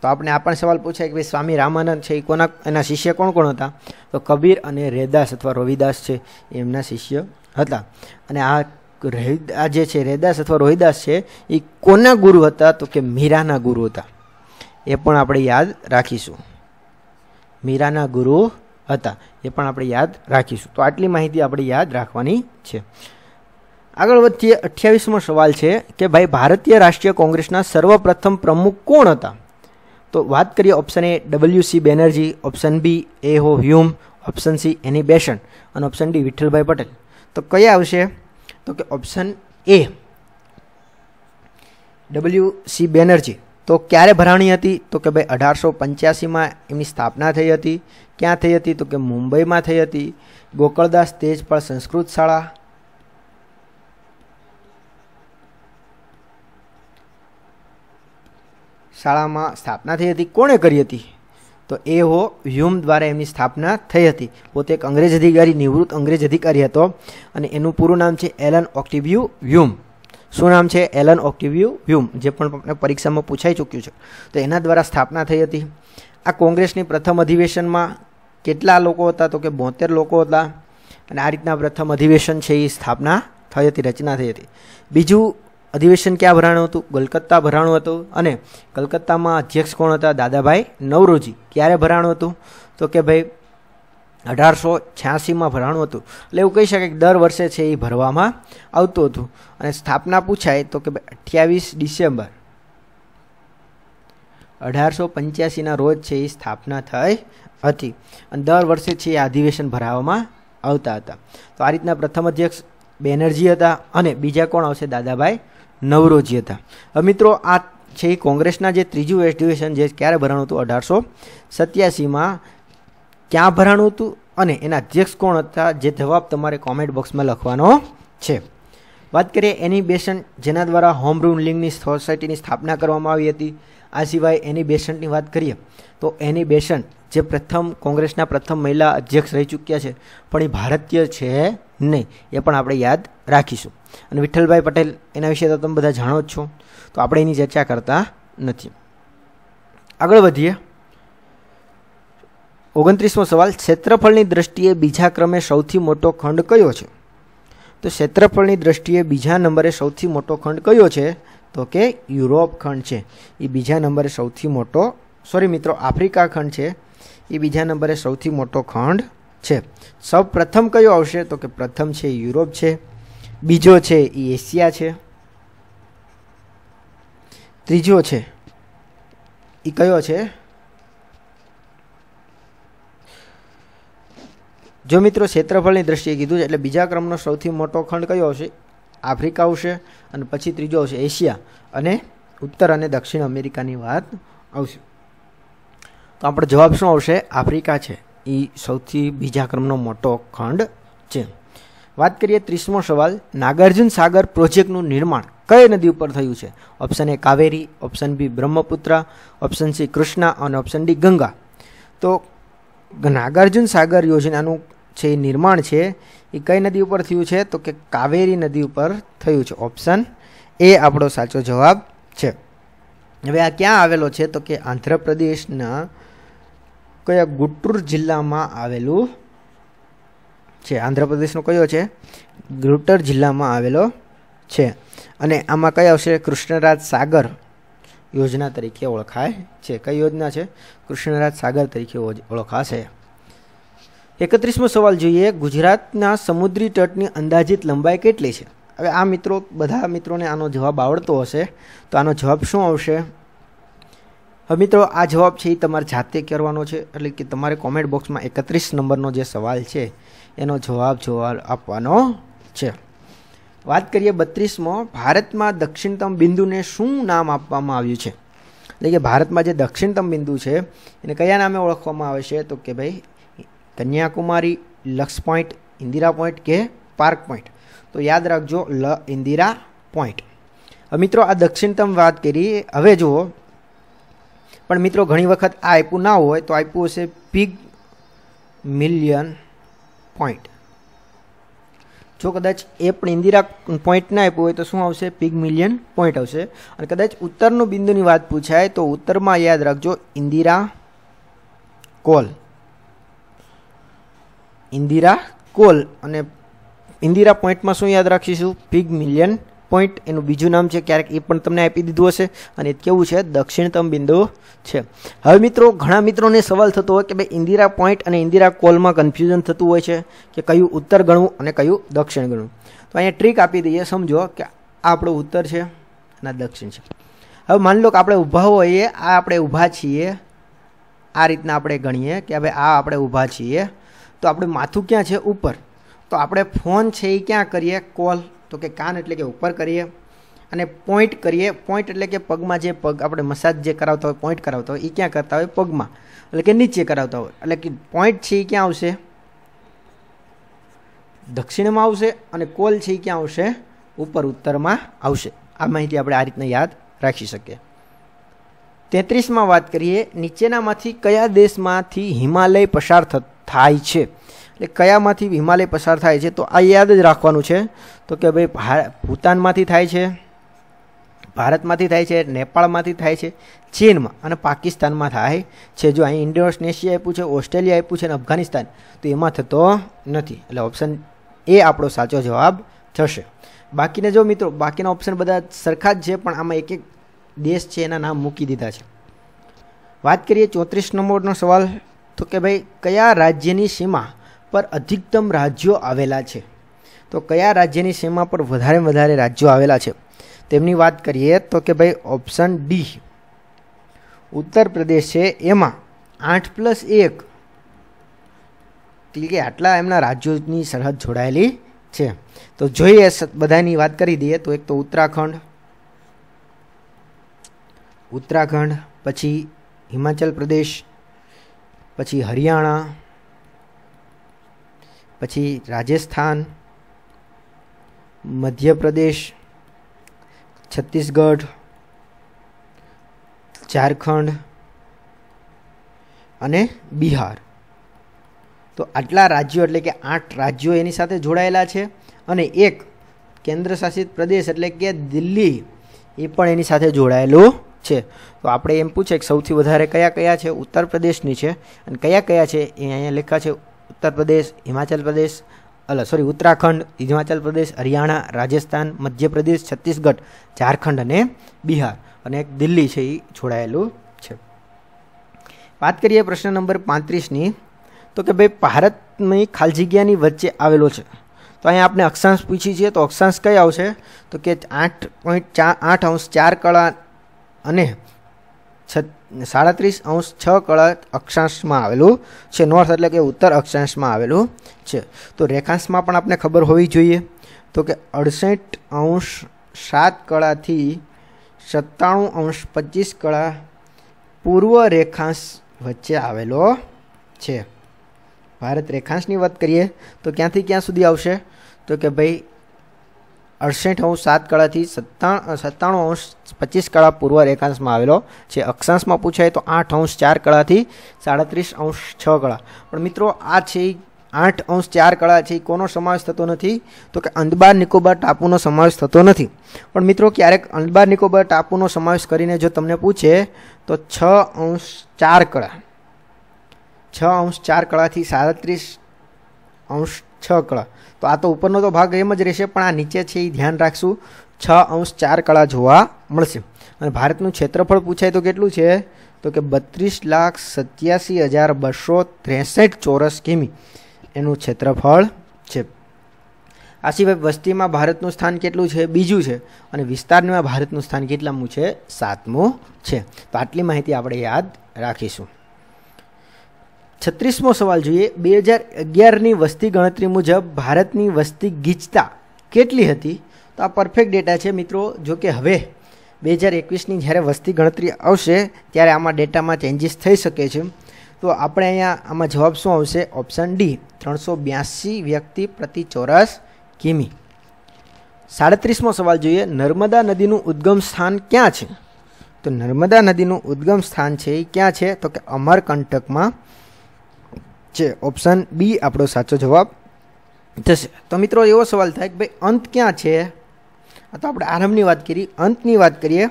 તો આપણે આ પણ સવાલ પૂછાય કે ભાઈ સ્વામી રામાનંદ છે ઈ કોના એના શિષ્ય કોણ કોણ હતા તો કબીર અને રેदास अथवा रविदास છે એમના શિષ્ય હતા અને આ રેદ આ જે છે રેદાસ અથવા રોયદાસ છે ઈ કોના ગુરુ હતા તો કે મીરાના ગુરુ હતા એ પણ આપણે યાદ રાખીશું મીરાના ગુરુ હતા એ પણ આપણે યાદ રાખીશું તો આટલી માહિતી આપણે યાદ રાખવાની છે આગળ વધીએ 28મો સવાલ છે કે ભાઈ ભારતીય રાષ્ટ્રીય કોંગ્રેસના સર્વપ્રથમ પ્રમુખ કોણ હતા તો વાત કરીએ option A WC Banerjee option B A O Hume option C Annie Besant અને ઓપ્શન D વિઠ્ઠલભાઈ પટેલ તો કયો આવશે તો કે ઓપ્શન એ wc બેનરજી તો ક્યારે ભરાણી હતી તો કે ભાઈ 1885 માં એની સ્થાપના થઈ હતી ક્યાં થઈ હતી તો કે મુંબઈ માં થઈ હતી ગોકળદાસ તેજ પર સંસ્કૃત શાળા શાળા માં સ્થાપના થઈ હતી કોણે કરી હતી તો એ હો હ્યુમ દ્વારા એની સ્થાપના થઈ હતી પોતે એક અંગ્રેજ અધિકારી નિવૃત અંગ્રેજ અધિકારી હતો અને એનું પૂરું નામ છે એલન ઓકટીવ્યુ હ્યુમ શું નામ છે એલન ઓકટીવ્યુ હ્યુમ જે પણ આપણે પરીક્ષામાં પૂછાઈ ચૂક્યું છે તો એના દ્વારા સ્થાપના થઈ હતી આ કોંગ્રેસની પ્રથમ અધિવેશનમાં કેટલા લોકો હતા તો કે 72 લોકો હતા અને આ રીતના પ્રથમ અધિવેશન છે એ સ્થાપના થઈ હતી રચના થઈ હતી બીજું અધીવેશન ક્યારે ભરાણું હતું કલકત્તા ભરાણું હતું અને કલકત્તામાં અધ્યક્ષ કોણ હતા દાદાભાઈ નવરોજી ક્યારે ભરાણું હતું તો કે ભાઈ 1886 માં ભરાણું હતું એટલે એવું કઈ શકે કે દર વર્ષે છે એ ભરવામાં આવતો હતું અને સ્થાપના પૂછાય તો કે ભાઈ 28 ડિસેમ્બર 1885 ના રોજ છે એ સ્થાપના થઈ હતી અને દર વર્ષે છે આધીવેશન ભરાવામાં આવતા હતા તો આ રીતના પ્રથમ અધ્યક્ષ બેનર્જી હતા અને બીજા કોણ આવશે દાદાભાઈ નવરોજી હતા અ મિત્રો આ છે કોંગ્રેસ ના જે ત્રીજી એડિશન જે ક્યારે ભરાણ હતું 1887 માં ક્યાં ભરાણ હતું અને એના અધ્યક્ષ કોણ હતા જે જવાબ તમારે કોમેન્ટ બોક્સ માં લખવાનો છે વાત કરીએ એની બેશન જેના દ્વારા હોમરૂન લિંગની સોસાયટી ની સ્થાપના કરવામાં આવી હતી આ સિવાય એની બેશન ની વાત કરીએ તો એની બેશન જે પ્રથમ કોંગ્રેસ ના પ્રથમ મહિલા અધ્યક્ષ રહી ચૂક્યા છે પણ એ ભારતીય છે નહીં એ પણ આપણે યાદ રાખીશું અને વિઠ્ઠલભાઈ પટેલ એના વિશે તો તમે બધા જાણો જ છો તો આપણે એની ચર્ચા કરતા નથી આગળ વધીએ ઓગણત્રીસમો સવાલ ક્ષેત્રફળની દ્રષ્ટિએ બીજા ક્રમે સૌથી મોટો ખંડ કયો છે તો ક્ષેત્રફળની દ્રષ્ટિએ બીજા નંબરે સૌથી મોટો ખંડ કયો છે તો કે યુરોપ ખંડ છે એ બીજા નંબરે સૌથી મોટો સોરી મિત્રો આફ્રિકા ખંડ છે એ બીજા નંબરે સૌથી મોટો ખંડ છે સૌ પ્રથમ કયો આવશે તો કે પ્રથમ છે યુરોપ છે બીજો છે એ એશિયા છે ત્રીજો છે એ કયો છે જો મિત્રો ક્ષેત્રફળની દ્રષ્ટિએ કીધું છે એટલે બીજા ક્રમનો સૌથી મોટો ખંડ કયો આવશે આફ્રિકા આવશે અને પછી ત્રીજો આવશે એશિયા અને ઉત્તર અને દક્ષિણ અમેરિકાની વાત આવશે તો આપણો જવાબ શું આવશે આફ્રિકા છે એ સૌથી બીજા ક્રમનો મોટો ખંડ છે વાત કરીએ ત્રીસમો સવાલ નાગાર્જુન સાગર પ્રોજેક્ટનું નિર્માણ કઈ નદી ઉપર થયું છે option A Kaveri option B Brahmaputra option C Krishna અને ઓપ્શન ડી ગંગા તો નાગાર્જુન સાગર યોજનાનું જે નિર્માણ છે એ કઈ નદી ઉપર થયું છે તો કે કાવેરી નદી ઉપર થયું છે ઓપ્શન એ આપણો સાચો જવાબ છે હવે આ ક્યાં આવેલો છે તો કે આંધ્રપ્રદેશના કયા ગુટ્ટુર જિલ્લામાં આવેલું છે આંધ્રપ્રદેશનો કયો છે ગુટ્ટર જિલ્લામાં આવેલો છે અને આમાં કયા આવશે કૃષ્ણરાજ સાગર યોજના તરીકે ઓળખાય છે કઈ યોજના છે કૃષ્ણરાજ સાગર તરીકે ઓળખાશે એકત્રીસમો સવાલ જોઈએ ગુજરાતના સમુદ્રી તટની અંદાજિત લંબાઈ કેટલી છે હવે આ મિત્રો બધા મિત્રોને આનો જવાબ આવડતો હશે તો આનો જવાબ શું આવશે અબ મિત્રો આ જવાબ છે તમારે જાતે કેરવાનો છે એટલે કે તમારા કોમેન્ટ બોક્સમાં 31 નંબરનો જે સવાલ છે એનો જવાબ જો આપવાનો છે વાત કરીએ 32મો ભારતમાં દક્ષિણતમ બિંદુને શું નામ આપવામાં આવ્યું છે એટલે કે ભારતમાં જે દક્ષિણતમ બિંદુ છે એને કયા નામે ઓળખવામાં આવે છે તો કે ભાઈ કન્યાકુમારી લક્ષ પોઈન્ટ ઇન્દિરા પોઈન્ટ કે પાર્ક પોઈન્ટ તો યાદ રાખજો લ ઇન્દિરા પોઈન્ટ અબ મિત્રો આ દક્ષિણતમ વાત કરી હવે જોઓ પણ મિત્રો ઘણી વખત આ આઈપ્યું ના હોય તો આઈપ્યું હશે પિગ મિલિયન પોઈન્ટ જો કદાચ એ પણ ઇન્દિરા પોઈન્ટ ના આઈપ્યું હોય તો શું આવશે પિગ મિલિયન પોઈન્ટ આવશે અને કદાચ ઉત્તર નું બિંદુ ની વાત પૂછાય તો ઉત્તરમાં યાદ રાખજો ઇન્દિરા કોલ ઇન્દિરા કોલ અને ઇન્દિરા પોઈન્ટ માં શું યાદ રાખીશું પિગ મિલિયન પોઈન્ટ એનું બીજું નામ છે ક્યારેક એ પણ તમને આપી દીધું હશે અને કેવું છે દક્ષિણતમ બિંદુ છે હવે મિત્રો ઘણા મિત્રોને સવાલ થતો હોય કે ભાઈ ઇન્દિરા પોઈન્ટ અને ઇન્દિરા કોલમાં કન્ફ્યુઝન થતું હોય છે કે કયું ઉત્તર ગણું અને કયું દક્ષિણ ગણું તો અહીંયા ટ્રીક આપી દઈએ સમજો કે આ આપણો ઉત્તર છે અને આ દક્ષિણ છે હવે मान લો કે આપણે ઊભા હોઈએ આ આપણે ઊભા છીએ આ રીતના આપણે ગણીએ કે ભાઈ આ આપણે ઊભા છીએ તો આપણે માથું ક્યાં છે ઉપર તો આપણે ફોન છે એ ક્યાં કરીએ કોલ તો કે કાન એટલે કે ઉપર કરીએ અને પોઈન્ટ કરીએ પોઈન્ટ એટલે કે પગમાં જે પગ આપણે મસાજ જે કરાવતા હોય પોઈન્ટ કરાવતા હોય ઈ ક્યાં કરાવતા હોય પગમાં એટલે કે નીચે કરાવતા હોય એટલે કે પોઈન્ટ છે ઈ ક્યાં આવશે દક્ષિણમાં આવશે અને કોલ છે ઈ ક્યાં આવશે ઉપર ઉત્તરમાં આવશે આ માહિતી આપણે આ રીતના યાદ રાખી શકીએ 33 માં વાત કરીએ નીચેનામાંથી કયા દેશમાંથી હિમાલય ફસાર થાઈ છે એ કયામાંથી હિમાલેય પસાર થાય છે તો આ યાદ જ રાખવાનું છે તો કે ભાઈ ભૂટાનમાંથી થાય છે ભારતમાંથી થાય છે નેપાળમાંથી થાય છે ચીનમાં અને પાકિસ્તાનમાં થાય છે જો અહીં ઇન્ડોનેશિયા આપ્યું છે ઓસ્ટ્રેલિયા આપ્યું છે અને afghanistan તો એમાં થતો નથી એટલે ઓપ્શન A આપણો સાચો જવાબ થશે બાકીના જો મિત્રો બાકીના ઓપ્શન બધા સરખા જ છે પણ આમાં એક એક દેશ છે એના નામ મૂકી દીધા છે વાત કરીએ 34 નંબરનો સવાલ તો કે ભાઈ કયા રાજ્યની સીમા पर अधिकतम राज्यों આવેલા છે તો કયા રાજ્યની સીમા પર વધારે વધારે રાજ્યો આવેલા છે તેમની વાત કરીએ તો કે ભાઈ ઓપ્શન ડી ઉત્તર પ્રદેશ છે એમાં 8 + 1 એટલે કે આટલા એમના રાજ્યોની સરહદ જોડાયેલી છે તો જોઈએ બધાની વાત કરી દઈએ તો એક તો उत्तराखंड उत्तराखंड પછી હિમાચલ પ્રદેશ પછી Haryana પછી રાજસ્થાન મધ્યપ્રદેશ છત્તીસગઢ झारखंड અને બિહાર તો આટલા રાજ્યો એટલે કે આઠ રાજ્યો એની સાથે જોડાયેલા છે અને એક કેન્દ્રશાસિત પ્રદેશ એટલે કે દિલ્હી એ પણ એની સાથે જોડાયેલું છે તો આપણે એમ પૂછે કે સૌથી વધારે કયા કયા છે ઉત્તર પ્રદેશની છે અને કયા કયા છે એ અહીંયા લખા છે उत्तर પ્રદેશ હિમાચલ પ્રદેશ અલ સોરી ઉત્તરાખંડ હિમાચલ પ્રદેશ હરિયાણા રાજસ્થાન મધ્યપ્રદેશ છત્તીસગઢ ઝારખંડ અને બિહાર અને એક દિલ્હી છે એ જોડાયેલું છે વાત કરીએ પ્રશ્ન નંબર પાંત્રીસની તો કે ભાઈ ભારતની ખાલી જગ્યાની વચ્ચે આવેલો છે તો અહીંયા આપણે અક્ષાંશ પૂછી છે તો અક્ષાંશ કઈ આવશે તો કે આઠ પોઈન્ટ ચાર આઠ અંશ ચાર કળા અને છ 37° 6 કળા અક્ષાંશમાં આવેલું છે નોર્થ એટલે કે ઉત્તર અક્ષાંશમાં આવેલું છે તો રેખાંશમાં પણ આપને ખબર હોવી જોઈએ તો કે 68° 7 કળા થી 97° 25 કળા પૂર્વ રેખાંશ વચ્ચે આવેલો છે ભારત રેખાંશની વાત કરીએ તો ક્યાંથી ક્યાં સુધી આવશે તો કે ભાઈ અડસઠ અંશ સાત કળાથી સત્તાણ સત્તાણું અંશ પચીસ કળા પૂર્વ રેખાંશમાં આવેલો છે અક્ષાંશમાં પૂછાય તો આઠ અંશ ચાર કળાથી સાડત્રીસ અંશ છ કળા પણ મિત્રો આ છે આઠ અંશ ચાર કળા છે કોનો સમાવેશ થતો નથી તો કે અંદબાર નિકોબાર ટાપુનો સમાવેશ થતો નથી પણ મિત્રો ક્યારેક અંદબાર નિકોબાર ટાપુનો સમાવેશ કરીને જો તમને પૂછે તો છ અંશ ચાર કળા છ અંશ ચાર કળાથી સાડત્રીસ અંશ છ કળા તો આ તો ઉપરનો તો ભાગ એમ જ રહેશે પણ આ નીચે છે એ ધ્યાન રાખશું 6° 4 કળા જોવા મળશે અને ભારતનું ક્ષેત્રફળ પૂછાય તો કેટલું છે તો કે 32,87,263 ચોરસ કિમી એનું ક્ષેત્રફળ છે આસીભાઈ વસ્તીમાં ભારતનું સ્થાન કેટલું છે બીજું છે અને વિસ્તારનીમાં ભારતનું સ્થાન કેટલામું છે 7મું છે તો આટલી માહિતી આપણે યાદ રાખીશું 36મો સવાલ જોઈએ 2011 ની વસ્તી ગણતરી મુજબ ભારતની વસ્તી ઘીચતા કેટલી હતી તો આ પરફેક્ટ ડેટા છે મિત્રો જો કે હવે 2021 ની જ્યારે વસ્તી ગણતરી આવશે ત્યારે આમાં ડેટામાં ચેન્જીસ થઈ શકે છે તો આપણે અહીંયા આમાં જવાબ શું આવશે ઓપ્શન D 382 વ્યક્તિ પ્રતિ ચોરસ કિમી 37મો સવાલ જોઈએ नर्मदा નદીનું ઉદ્ગમ સ્થાન ક્યાં છે તો नर्मदा નદીનું ઉદ્ગમ સ્થાન છે ક્યાં છે તો કે અમરકંટકમાં કે ઓપ્શન બી આપણો સાચો જવાબ તો મિત્રો એવો સવાલ થાય કે ભાઈ અંત ક્યાં છે તો આપણે આરંભની વાત કરી અંતની વાત કરીએ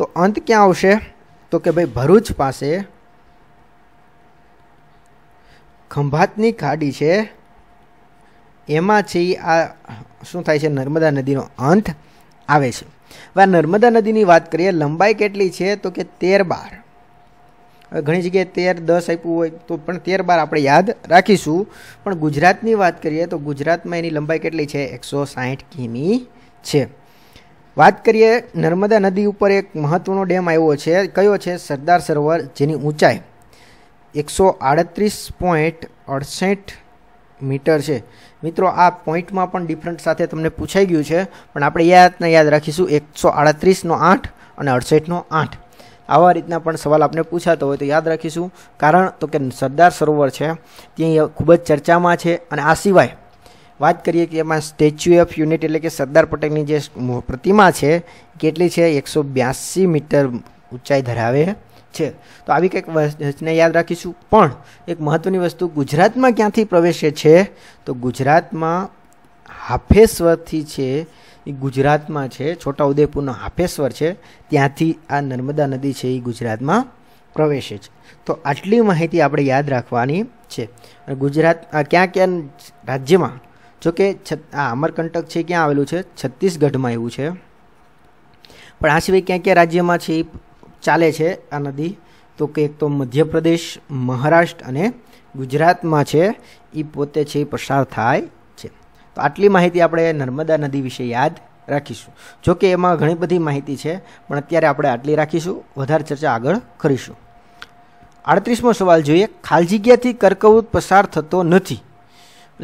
તો અંત ક્યાં આવશે તો કે ભાઈ ભરૂચ પાસે ખંભાતની ખાડી છે એમાં છે આ શું થાય છે नर्मदा નદીનો અંત આવે છે વા नर्मदा નદીની વાત કરીએ લંબાઈ કેટલી છે તો કે 13 બાર ઘણી જગ્યાએ 13 10 આઈપ્યું હોય તો પણ 13 12 આપણે યાદ રાખીશું પણ ગુજરાતની વાત કરીએ તો ગુજરાતમાં એની લંબાઈ કેટલી છે 160 કિમી છે વાત કરીએ नर्मदा નદી ઉપર એક મહત્વનો ડેમ આવ્યો છે કયો છે સરદાર સરોવર જેની ઊંચાઈ 138.68 મીટર છે મિત્રો આ પોઈન્ટમાં પણ ડિફરન્ટ સાથે તમને પૂછાઈ ગયું છે પણ આપણે યાદના યાદ રાખીશું 138 નો 8 અને 68 નો 8 अव आर इतना पण सवाल आपने पूछा तो हो तो याद रखिसु कारण तो के सरदार सरोवर छे ती खूबच चर्चा मा छे और आ सिवाय बात करिए की मा स्टैचू ऑफ यूनिटी એટલે કે સરદાર પટેલ ની જે પ્રતિમા છે કેટલી છે 182 મીટર ઊંચાઈ ધરાવે છે તો આવી કઈક વસ્તુને યાદ રાખીશુ પણ એક મહત્વની વસ્તુ ગુજરાતમાં ક્યાંથી પ્રવેશે છે તો ગુજરાતમાં હાફેશ્વર થી છે ઈ ગુજરાત માં છે છોટા ઉદયપુરનો આફેશ્વર છે ત્યાંથી આ नर्मदा નદી છે ઈ ગુજરાત માં પ્રવેશે છે તો આટલી માહિતી આપણે યાદ રાખવાની છે અને ગુજરાત આ ક્યાં ક્યાં રાજ્યમાં જો કે આ અમરકંટક છે ક્યાં આવેલું છે છત્તીસગઢમાં આવ્યું છે પણ આ સીબે ક્યાં ક્યાં રાજ્યમાં છે ચાલે છે આ નદી તો કે એક તો મધ્યપ્રદેશ મહારાષ્ટ્ર અને ગુજરાતમાં છે ઈ પોતે છે એ ફેલાવ થાય આટલી માહિતી આપણે नर्मदा નદી વિશે યાદ રાખીશું જો કે એમાં ઘણી બધી માહિતી છે પણ અત્યારે આપણે આટલી રાખીશું વધારે ચર્ચા આગળ કરીશું 38મો સવાલ જોઈએ ખાલજીગ્યાથી કર્કવુત પસાર થતો નથી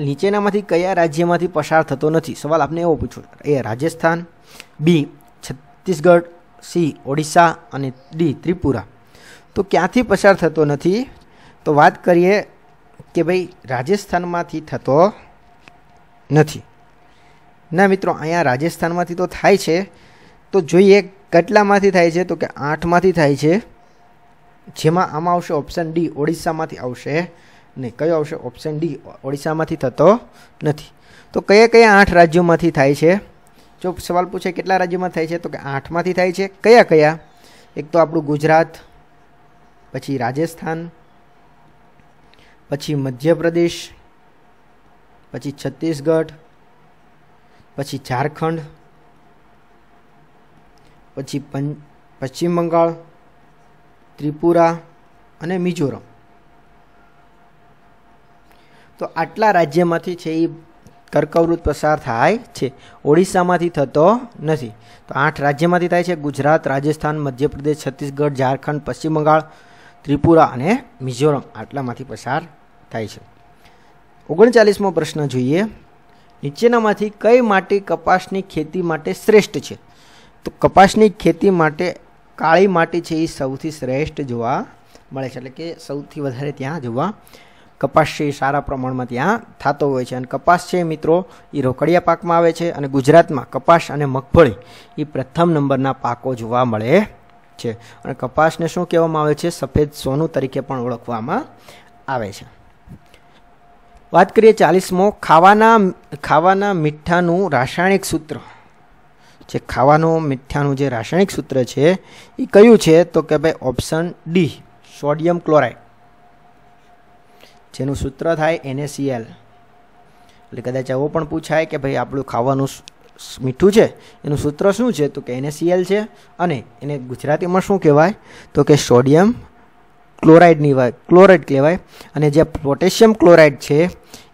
નીચેનામાંથી કયા રાજ્યમાંથી પસાર થતો નથી સવાલ આપણે એવો પૂછો A Rajasthan B Chhattisgarh C Odisha અને ડી ત્રિપુરા તો ક્યાંથી પસાર થતો નથી તો વાત કરીએ કે ભાઈ રાજસ્થાનમાંથી થતો નથી ના મિત્રો અહીંયા રાજસ્થાનમાંથી તો થાય છે તો જોઈએ કેટલામાંથી થાય છે તો કે આઠમાંથી થાય છે જેમાં આમાં આવશે ઓપ્શન ડી ઓડિશામાંથી આવશે નહીં કયો આવશે ઓપ્શન ડી ઓડિશામાંથી થતો નથી તો કયા કયા આઠ રાજ્યોમાંથી થાય છે જો સવાલ પૂછે કેટલા રાજ્યોમાં થાય છે તો કે આઠમાંથી થાય છે કયા કયા એક તો આપણું ગુજરાત પછી રાજસ્થાન પછી મધ્યપ્રદેશ પછી છત્તીસગઢ પછી झारखंड પછી પશ્ચિમ બંગાળ ત્રિપુરા અને મિઝોરમ તો આઠલા રાજ્યમાંથી છે એ કર્કવૃત્ત પસાર થાય છે ઓડિશામાંથી થતો નથી તો આઠ રાજ્યમાંથી થાય છે ગુજરાત રાજસ્થાન મધ્યપ્રદેશ છત્તીસગઢ ઝારખંડ પશ્ચિમ બંગાળ ત્રિપુરા અને મિઝોરમ આટલામાંથી પસાર થાય છે ઓગણચાલીસમો પ્રશ્ન જોઈએ નીચેનામાંથી કઈ માટી કપાસની ખેતી માટે શ્રેષ્ઠ છે તો કપાસની ખેતી માટે કાળી માટી છે એ સૌથી શ્રેષ્ઠ જોવા મળે છે એટલે કે સૌથી વધારે ત્યાં જોવા કપાસ છે એ સારા પ્રમાણમાં ત્યાં થતો હોય છે અને કપાસ છે મિત્રો એ રોકડિયા પાકમાં આવે છે અને ગુજરાતમાં કપાસ અને મગફળી એ પ્રથમ નંબરના પાકો જોવા મળે છે અને કપાસને શું કહેવામાં આવે છે સફેદ સોનું તરીકે પણ ઓળખવામાં આવે છે વાત કરીએ ચાલીસમો ખાવાના ખાવાના મીઠાનું રાસાયણિક સૂત્ર જે ખાવાનું મીઠાનું જે રાસાયણિક સૂત્ર છે એ કયું છે તો કે ભાઈ ઓપ્શન ડી સોડિયમ ક્લોરાઇડ જેનું સૂત્ર થાય એનએસીએલ એટલે કદાચ એવો પણ પૂછાય કે ભાઈ આપણું ખાવાનું મીઠું છે એનું સૂત્ર શું છે તો કે એનએસીએલ છે અને એને ગુજરાતીમાં શું કહેવાય તો કે સોડિયમ क्लोराइड નીવાય क्लोराइड લેવાય અને જે પોટેશિયમ ક્લોરાઇડ છે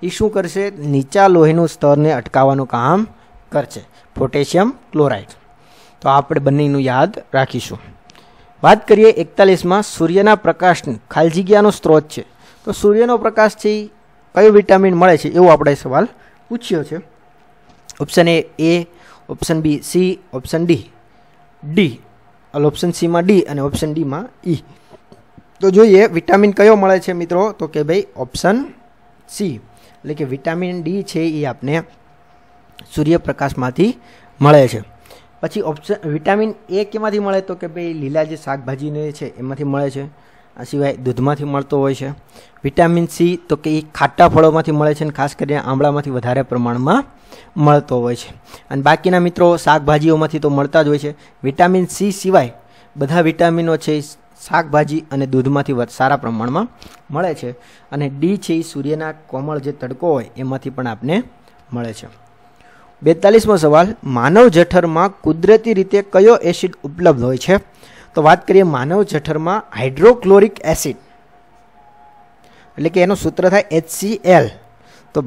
ઈ શું કરશે નીચા લોહી નું સ્તર ને અટકાવવાનું કામ કરશે પોટેશિયમ ક્લોરાઇડ તો આપણે બની નું યાદ રાખીશું વાત કરીએ 41 માં સૂર્યના પ્રકાશનું ખાલજીગ્યાનું સ્ત્રોત છે તો સૂર્યનો પ્રકાશથી કયો વિટામિન મળે છે એવો આપણે સવાલ પૂછ્યો છે option A option B C option D D અલ ઓપ્શન C માં D અને ઓપ્શન D માં E તો જોઈએ વિટામિન કયો મળે છે મિત્રો તો કે ભાઈ ઓપ્શન સી એટલે કે વિટામિન ડી છે એ આપને સૂર્યપ્રકાશમાંથી મળે છે પછી ઓપ્શન વિટામિન એ કેમાંથી મળે તો કે ભાઈ લીલા જે શાકભાજીને છે એમાંથી મળે છે આ સિવાય દૂધમાંથી મળતો હોય છે વિટામિન સી તો કે એ ખાટા ફળોમાંથી મળે છે અને ખાસ કરીને આંબળામાંથી વધારે પ્રમાણમાં મળતો હોય છે અને બાકીના મિત્રો શાકભાજીઓમાંથી તો મળતા જ હોય છે વિટામિન સી સિવાય બધા વિટામિનો છે શાકભાજી અને દૂધમાંથી વત સારા પ્રમાણમાં મળે છે અને ડી છે સૂર્યના કોમળ જે તડકો હોય એમાંથી પણ આપને મળે છે 42મો સવાલ માનવ જઠરમાં કુદરતી રીતે કયો એસિડ ઉપલબ્ધ હોય છે તો વાત કરીએ માનવ જઠરમાં હાઇડ્રોક્લોરિક એસિડ એટલે કે એનું સૂત્ર થાય HCl તો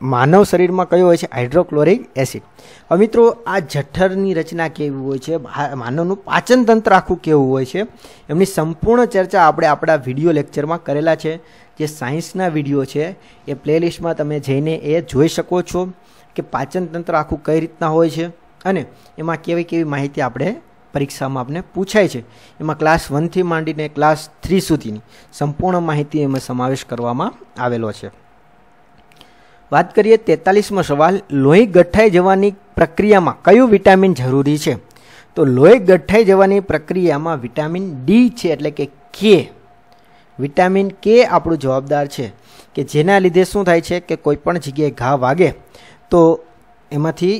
માનવ શરીરમાં કયો હોય છે હાઇડ્રોક્લોરિક એસિડ ઓ મિત્રો આ જઠરની રચના કેવી હોય છે માનવનું પાચનતંત્ર આખું કેવું હોય છે એમની સંપૂર્ણ ચર્ચા આપણે આપણા વિડિયો લેક્ચર માં કરેલા છે જે સાયન્સ ના વિડિયો છે એ પ્લેલિસ્ટ માં તમે જઈને એ જોઈ શકો છો કે પાચનતંત્ર આખું કઈ રીતના હોય છે અને એમાં કેવી કેવી માહિતી આપણે પરીક્ષામાં આપને પૂછાય છે એમાં ક્લાસ 1 થી માંડીને ક્લાસ 3 સુધીની સંપૂર્ણ માહિતી એમાં સમાવેશ કરવામાં આવેલો છે વાત કરીએ 43મો સવાલ લોહી ગઠાઈ જવાની પ્રક્રિયામાં કયો વિટામિન જરૂરી છે તો લોહી ગઠાઈ જવાની પ્રક્રિયામાં વિટામિન D છે એટલે કે K વિટામિન K આપણો જવાબદાર છે કે જેના લીધે શું થાય છે કે કોઈ પણ જગ્યાએ ઘા વાગે તો એમાંથી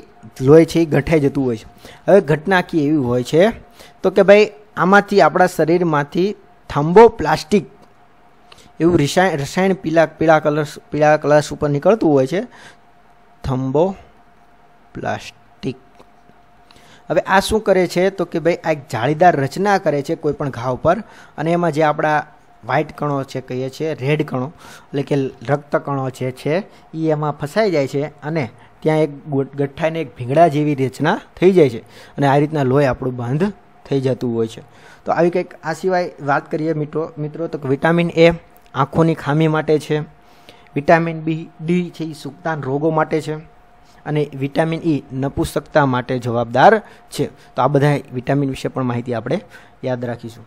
લોહી છે ગઠાઈ જતું હોય છે હવે ઘટના આવી હોય છે તો કે ભાઈ આમાંથી આપણા શરીરમાંથી થામબોપ્લાસ્ટિક એવું રિસાયણ રસાયણ પીલા પીળા કલર્સ પીળા કલર્સ ઉપર નીકળતું હોય છે થંબો પ્લાસ્ટિક હવે આ શું કરે છે તો કે ભાઈ આ એક જાળીદાર રચના કરે છે કોઈપણ ઘાવ પર અને એમાં જે આપણા વ્હાઇટ કણો છે કહીએ છીએ રેડ કણો એટલે કે રક્ત કણો જે છે એ એમાં ફસાઈ જાય છે અને ત્યાં એક ગઠ્ઠાઈને એક ભીંગડા જેવી રચના થઈ જાય છે અને આ રીતના લોહી આપણું બંધ થઈ જતું હોય છે તો આવી કંઈક આ સિવાય વાત કરીએ મિત્રો મિત્રો તો વિટામિન એ આંખોની ખામી માટે છે વિટામિન બી ડી છે એ સુકતાન રોગો માટે છે અને વિટામિન ઈ નપુસકતા માટે જવાબદાર છે તો આ બધા વિટામિન વિશે પણ માહિતી આપણે યાદ રાખીશું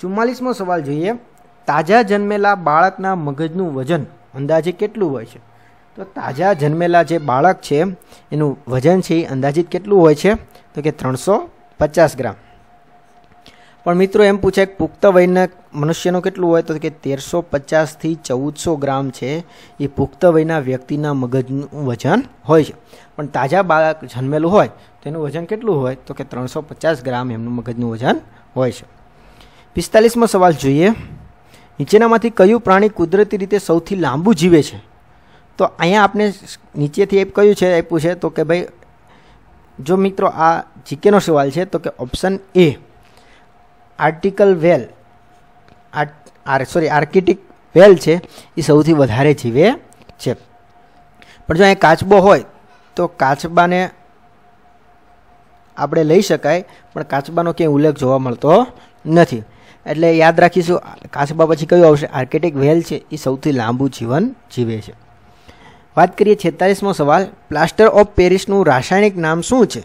ચુમ્માલીસમો સવાલ જોઈએ તાજા જન્મેલા બાળકના મગજનું વજન અંદાજે કેટલું હોય છે તો તાજા જન્મેલા જે બાળક છે એનું વજન છે એ અંદાજિત કેટલું હોય છે તો કે ત્રણસો પચાસ ગ્રામ પણ મિત્રો એમ પૂછાયક પુખ્ત વયના મનુષ્યનું કેટલું હોય તો કે 1350 થી 1400 ગ્રામ છે એ પુખ્ત વયના વ્યક્તિના મગજનો વજન હોય છે પણ તાજા બાળક જન્મેલું હોય તો એનું વજન કેટલું હોય તો કે 350 ગ્રામ એમનું મગજનો વજન હોય છે 45મો સવાલ જોઈએ નીચેનામાંથી કયું પ્રાણી કુદરતી રીતે સૌથી લાંબુ જીવે છે તો અહીંયા આપણે નીચેથી આપ કયું છે આપ્યું છે તો કે ભાઈ જો મિત્રો આ जीके નો સવાલ છે તો કે ઓપ્શન A आर्टिकल व्हेल आर सॉरी आर्कटिक व्हेल છે ઈ સૌથી વધારે જીવે છે પણ જો અહીં કાચબો હોય તો કાચબાને આપણે લઈ શકાય પણ કાચબાનો ક્યાં ઉલ્લેખ જોવા મળતો નથી એટલે યાદ રાખીશું કાચબા પછી કયો આવશે आर्कटिक व्हेल છે ઈ સૌથી લાંબુ જીવન જીવે છે વાત કરીએ 46મો સવાલ પ્લાસ્ટર ઓફ પેરિસ નું રાસાયણિક નામ શું છે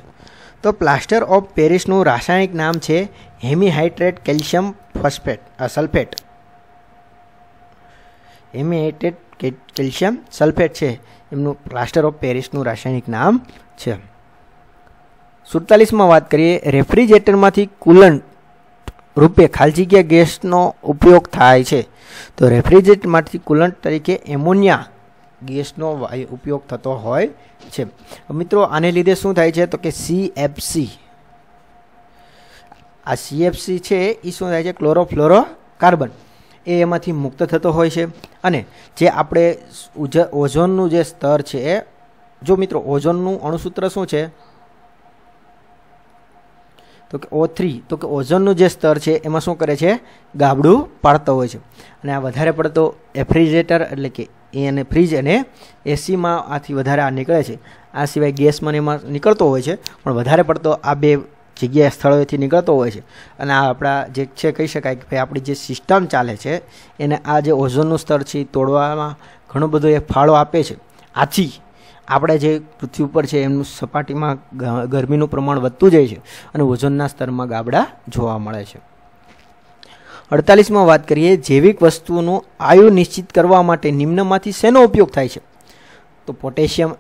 તો પ્લાસ્ટર ઓફ પેરિસનું રાસાયણિક નામ છે hemihydrate calcium phosphate sulphate hemihydrate calcium sulphate છે એમનું પ્લાસ્ટર ઓફ પેરિસનું રાસાયણિક નામ છે સુડતાલીસમાં વાત કરીએ રેફ્રિજરેટરમાંથી કુલન્ટ રૂપે ખાલી જગ્યા ગેસનો ઉપયોગ થાય છે તો રેફ્રિજરેટરમાંથી કુલન્ટ તરીકે એમોનિયા ગેસનો ઉપયોગ થતો હોય છે મિત્રો આને લીધે શું થાય છે તો કે સીએફસી આ સીએફસી છે એ શું થાય છે ક્લોરોફ્લોરો કાર્બન એ એમાંથી મુક્ત થતો હોય છે અને જે આપણે ઓઝોનનું જે સ્તર છે એ જો મિત્રો ઓઝોનનું અણુસૂત્ર શું છે તો કે ઓ થ્રી તો કે ઓઝોનનું જે સ્તર છે એમાં શું કરે છે ગાબડું પાડતો હોય છે અને આ વધારે પડતો રેફ્રિજરેટર એટલે કે એ અને ફ્રીજ અને એસીમાં આથી વધારે આ નીકળે છે આ સિવાય ગેસમાં એમાં નીકળતો હોય છે પણ વધારે પડતો આ બે જગ્યાએ સ્થળોએથી નીકળતો હોય છે અને આ આપણા જે છે કહી શકાય કે ભાઈ આપણી જે સિસ્ટમ ચાલે છે એને આ જે ઓઝોનનું સ્તર છે તોડવામાં ઘણો બધો એ ફાળો આપે છે આથી આપણે જે પૃથ્વી ઉપર છે એમનું સપાટીમાં ગરમીનું પ્રમાણ વધતું જાય છે અને ઓઝોનના સ્તરમાં ગાબડા જોવા મળે છે 48 માં વાત કરીએ જૈવિક વસ્તુઓનો આયુ નિશ્ચિત કરવા માટે નિમ્નમાંથી શેનો ઉપયોગ થાય છે તો potassium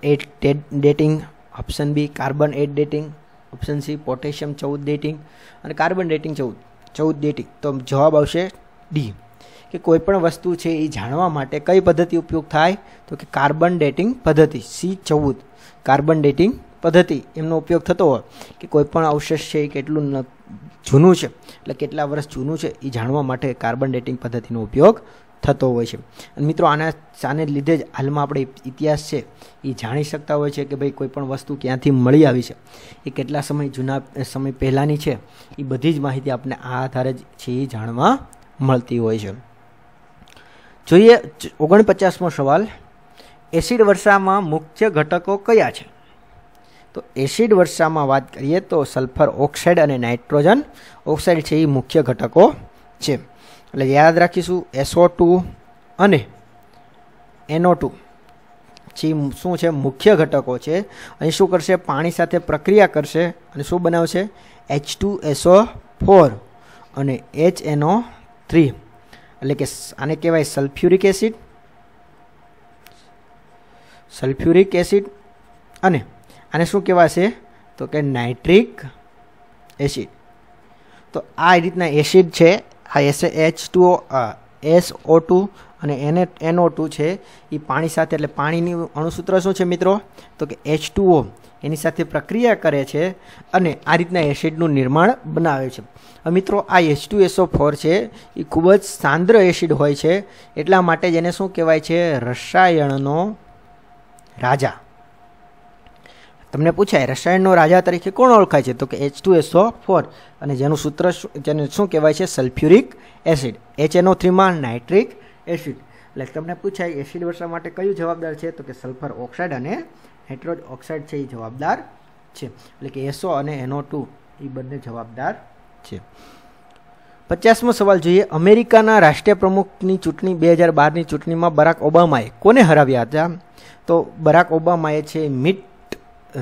dating option B carbon dating option C potassium 14 dating અને કાર્બન ડેટિંગ 14 14 ડેટિંગ તો જવાબ આવશે ડી કે કોઈ પણ વસ્તુ છે એ જાણવા માટે કઈ પદ્ધતિ ઉપયોગ થાય તો કે કાર્બન ડેટિંગ પદ્ધતિ C14 કાર્બન ડેટિંગ પદ્ધતિ એમનો ઉપયોગ થતો કે કોઈ પણ અવશેષ છે કેટલું જૂનું છે એટલે કેટલા વર્ષ જૂનું છે એ જાણવા માટે કાર્બન ડેટિંગ પદ્ધતિનો ઉપયોગ થતો હોય છે અને મિત્રો આના કારણે લીધે જ હાલમાં આપણે ઇતિહાસ છે એ જાણી શકતા હોય છે કે ભઈ કોઈ પણ વસ્તુ ક્યાંથી મળી આવી છે એ કેટલા સમય જૂના સમય પહેલાની છે એ બધી જ માહિતી આપણે આ આધારે જ છે એ જાણવા મળતી હોય છે જોઈએ 49મો સવાલ એસિડ વર્ષામાં મુખ્ય ઘટકો કયા છે તો એસિડ વર્ષામાં વાત કરીએ તો સલ્ફર ઓક્સાઈડ અને નાઈટ્રોજન ઓક્સાઈડ છે એ મુખ્ય ઘટકો છે એટલે યાદ રાખીશું SO2 અને NO2 છે શું છે મુખ્ય ઘટકો છે અને શું કરશે પાણી સાથે પ્રક્રિયા કરશે અને શું બનાવશે H2SO4 અને HNO3 એટલે કે આને કહેવાય સલ્ફ્યુરિક એસિડ સલ્ફ્યુરિક એસિડ અને આને શું કહેવાશે તો કે નાઇટ્રિક એસિડ તો આ રીતના એસિડ છે આ S H two S O two અને એને એનઓ ટુ છે એ પાણી સાથે એટલે પાણીની અણુસૂત્ર શું છે મિત્રો તો કે એચ ટુઓ એની સાથે પ્રક્રિયા કરે છે અને આ રીતના એસિડનું નિર્માણ બનાવે છે મિત્રો આ એચ ટુ એસઓ ફોર છે એ ખૂબ જ સાંદ્ર એસિડ હોય છે એટલા માટે જ એને શું કહેવાય છે રસાયણનો રાજા તમને પૂછાય રસાયણનો રાજા તરીકે કોણ ઓળખાય છે તો કે H2SO4 અને જેનું સૂત્ર છે તેનું શું કહેવાય છે સલ્ફ્યુરિક એસિડ HNO3 માં નાઇટ્રિક એસિડ એટલે તમને પૂછાય એસિડ વર્ષા માટે કોણ જવાબદાર છે તો કે સલ્ફર ઓક્સાઇડ અને નાઇટ્રોજ ઓક્સાઇડ છે એ જવાબદાર છે એટલે કે SO અને NO2 ઈ બંને જવાબદાર છે 50મો સવાલ જોઈએ અમેરિકાના રાષ્ટ્રપ્રમુખની ચૂંટણી 2012 ની ચૂંટણીમાં बराक ઓબામાએ કોને હરાવ્યા હતા તો बराक ઓબામાએ છે મિટ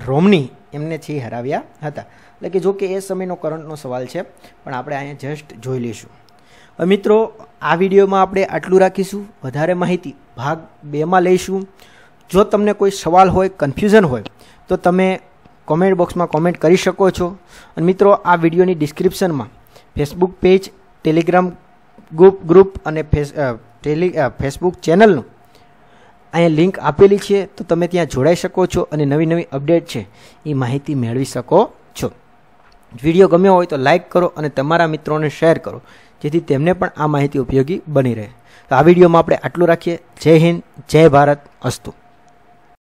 रोमनी इ हमने छी हराविया होता मतलब कि जो के ए समय नो करंट नो सवाल छे पण आपण आज जस्ट જોઈ લે ຊु ओ मित्रों आ व्हिडिओ मा आपण अटलू राखीसू વધારે माहिती भाग 2 માં લઈશુ જો તમને કોઈ સવાલ હોય કન્ફ્યુઝન હોય તો તમે કમેન્ટ બોક્સ માં કમેન્ટ કરી શકો છો અને મિત્રો આ વિડિયો ની ડિસ્ક્રિપ્શન માં Facebook page Telegram group group અને ફેસ ટેલી ફેસબુક ચેનલ નું અહીંયા લિંક આપેલી છે તો તમે ત્યાં જોડાઈ શકો છો અને નવી નવી અપડેટ છે એ માહિતી મેળવી શકો છો વિડીયો ગમ્યો હોય તો લાઇક કરો અને તમારા મિત્રોને શેર કરો જેથી તેમને પણ આ માહિતી ઉપયોગી બની રહે તો આ વિડીયોમાં આપણે આટલું રાખીએ જય હિન્દ જય ભારત અસ્તુ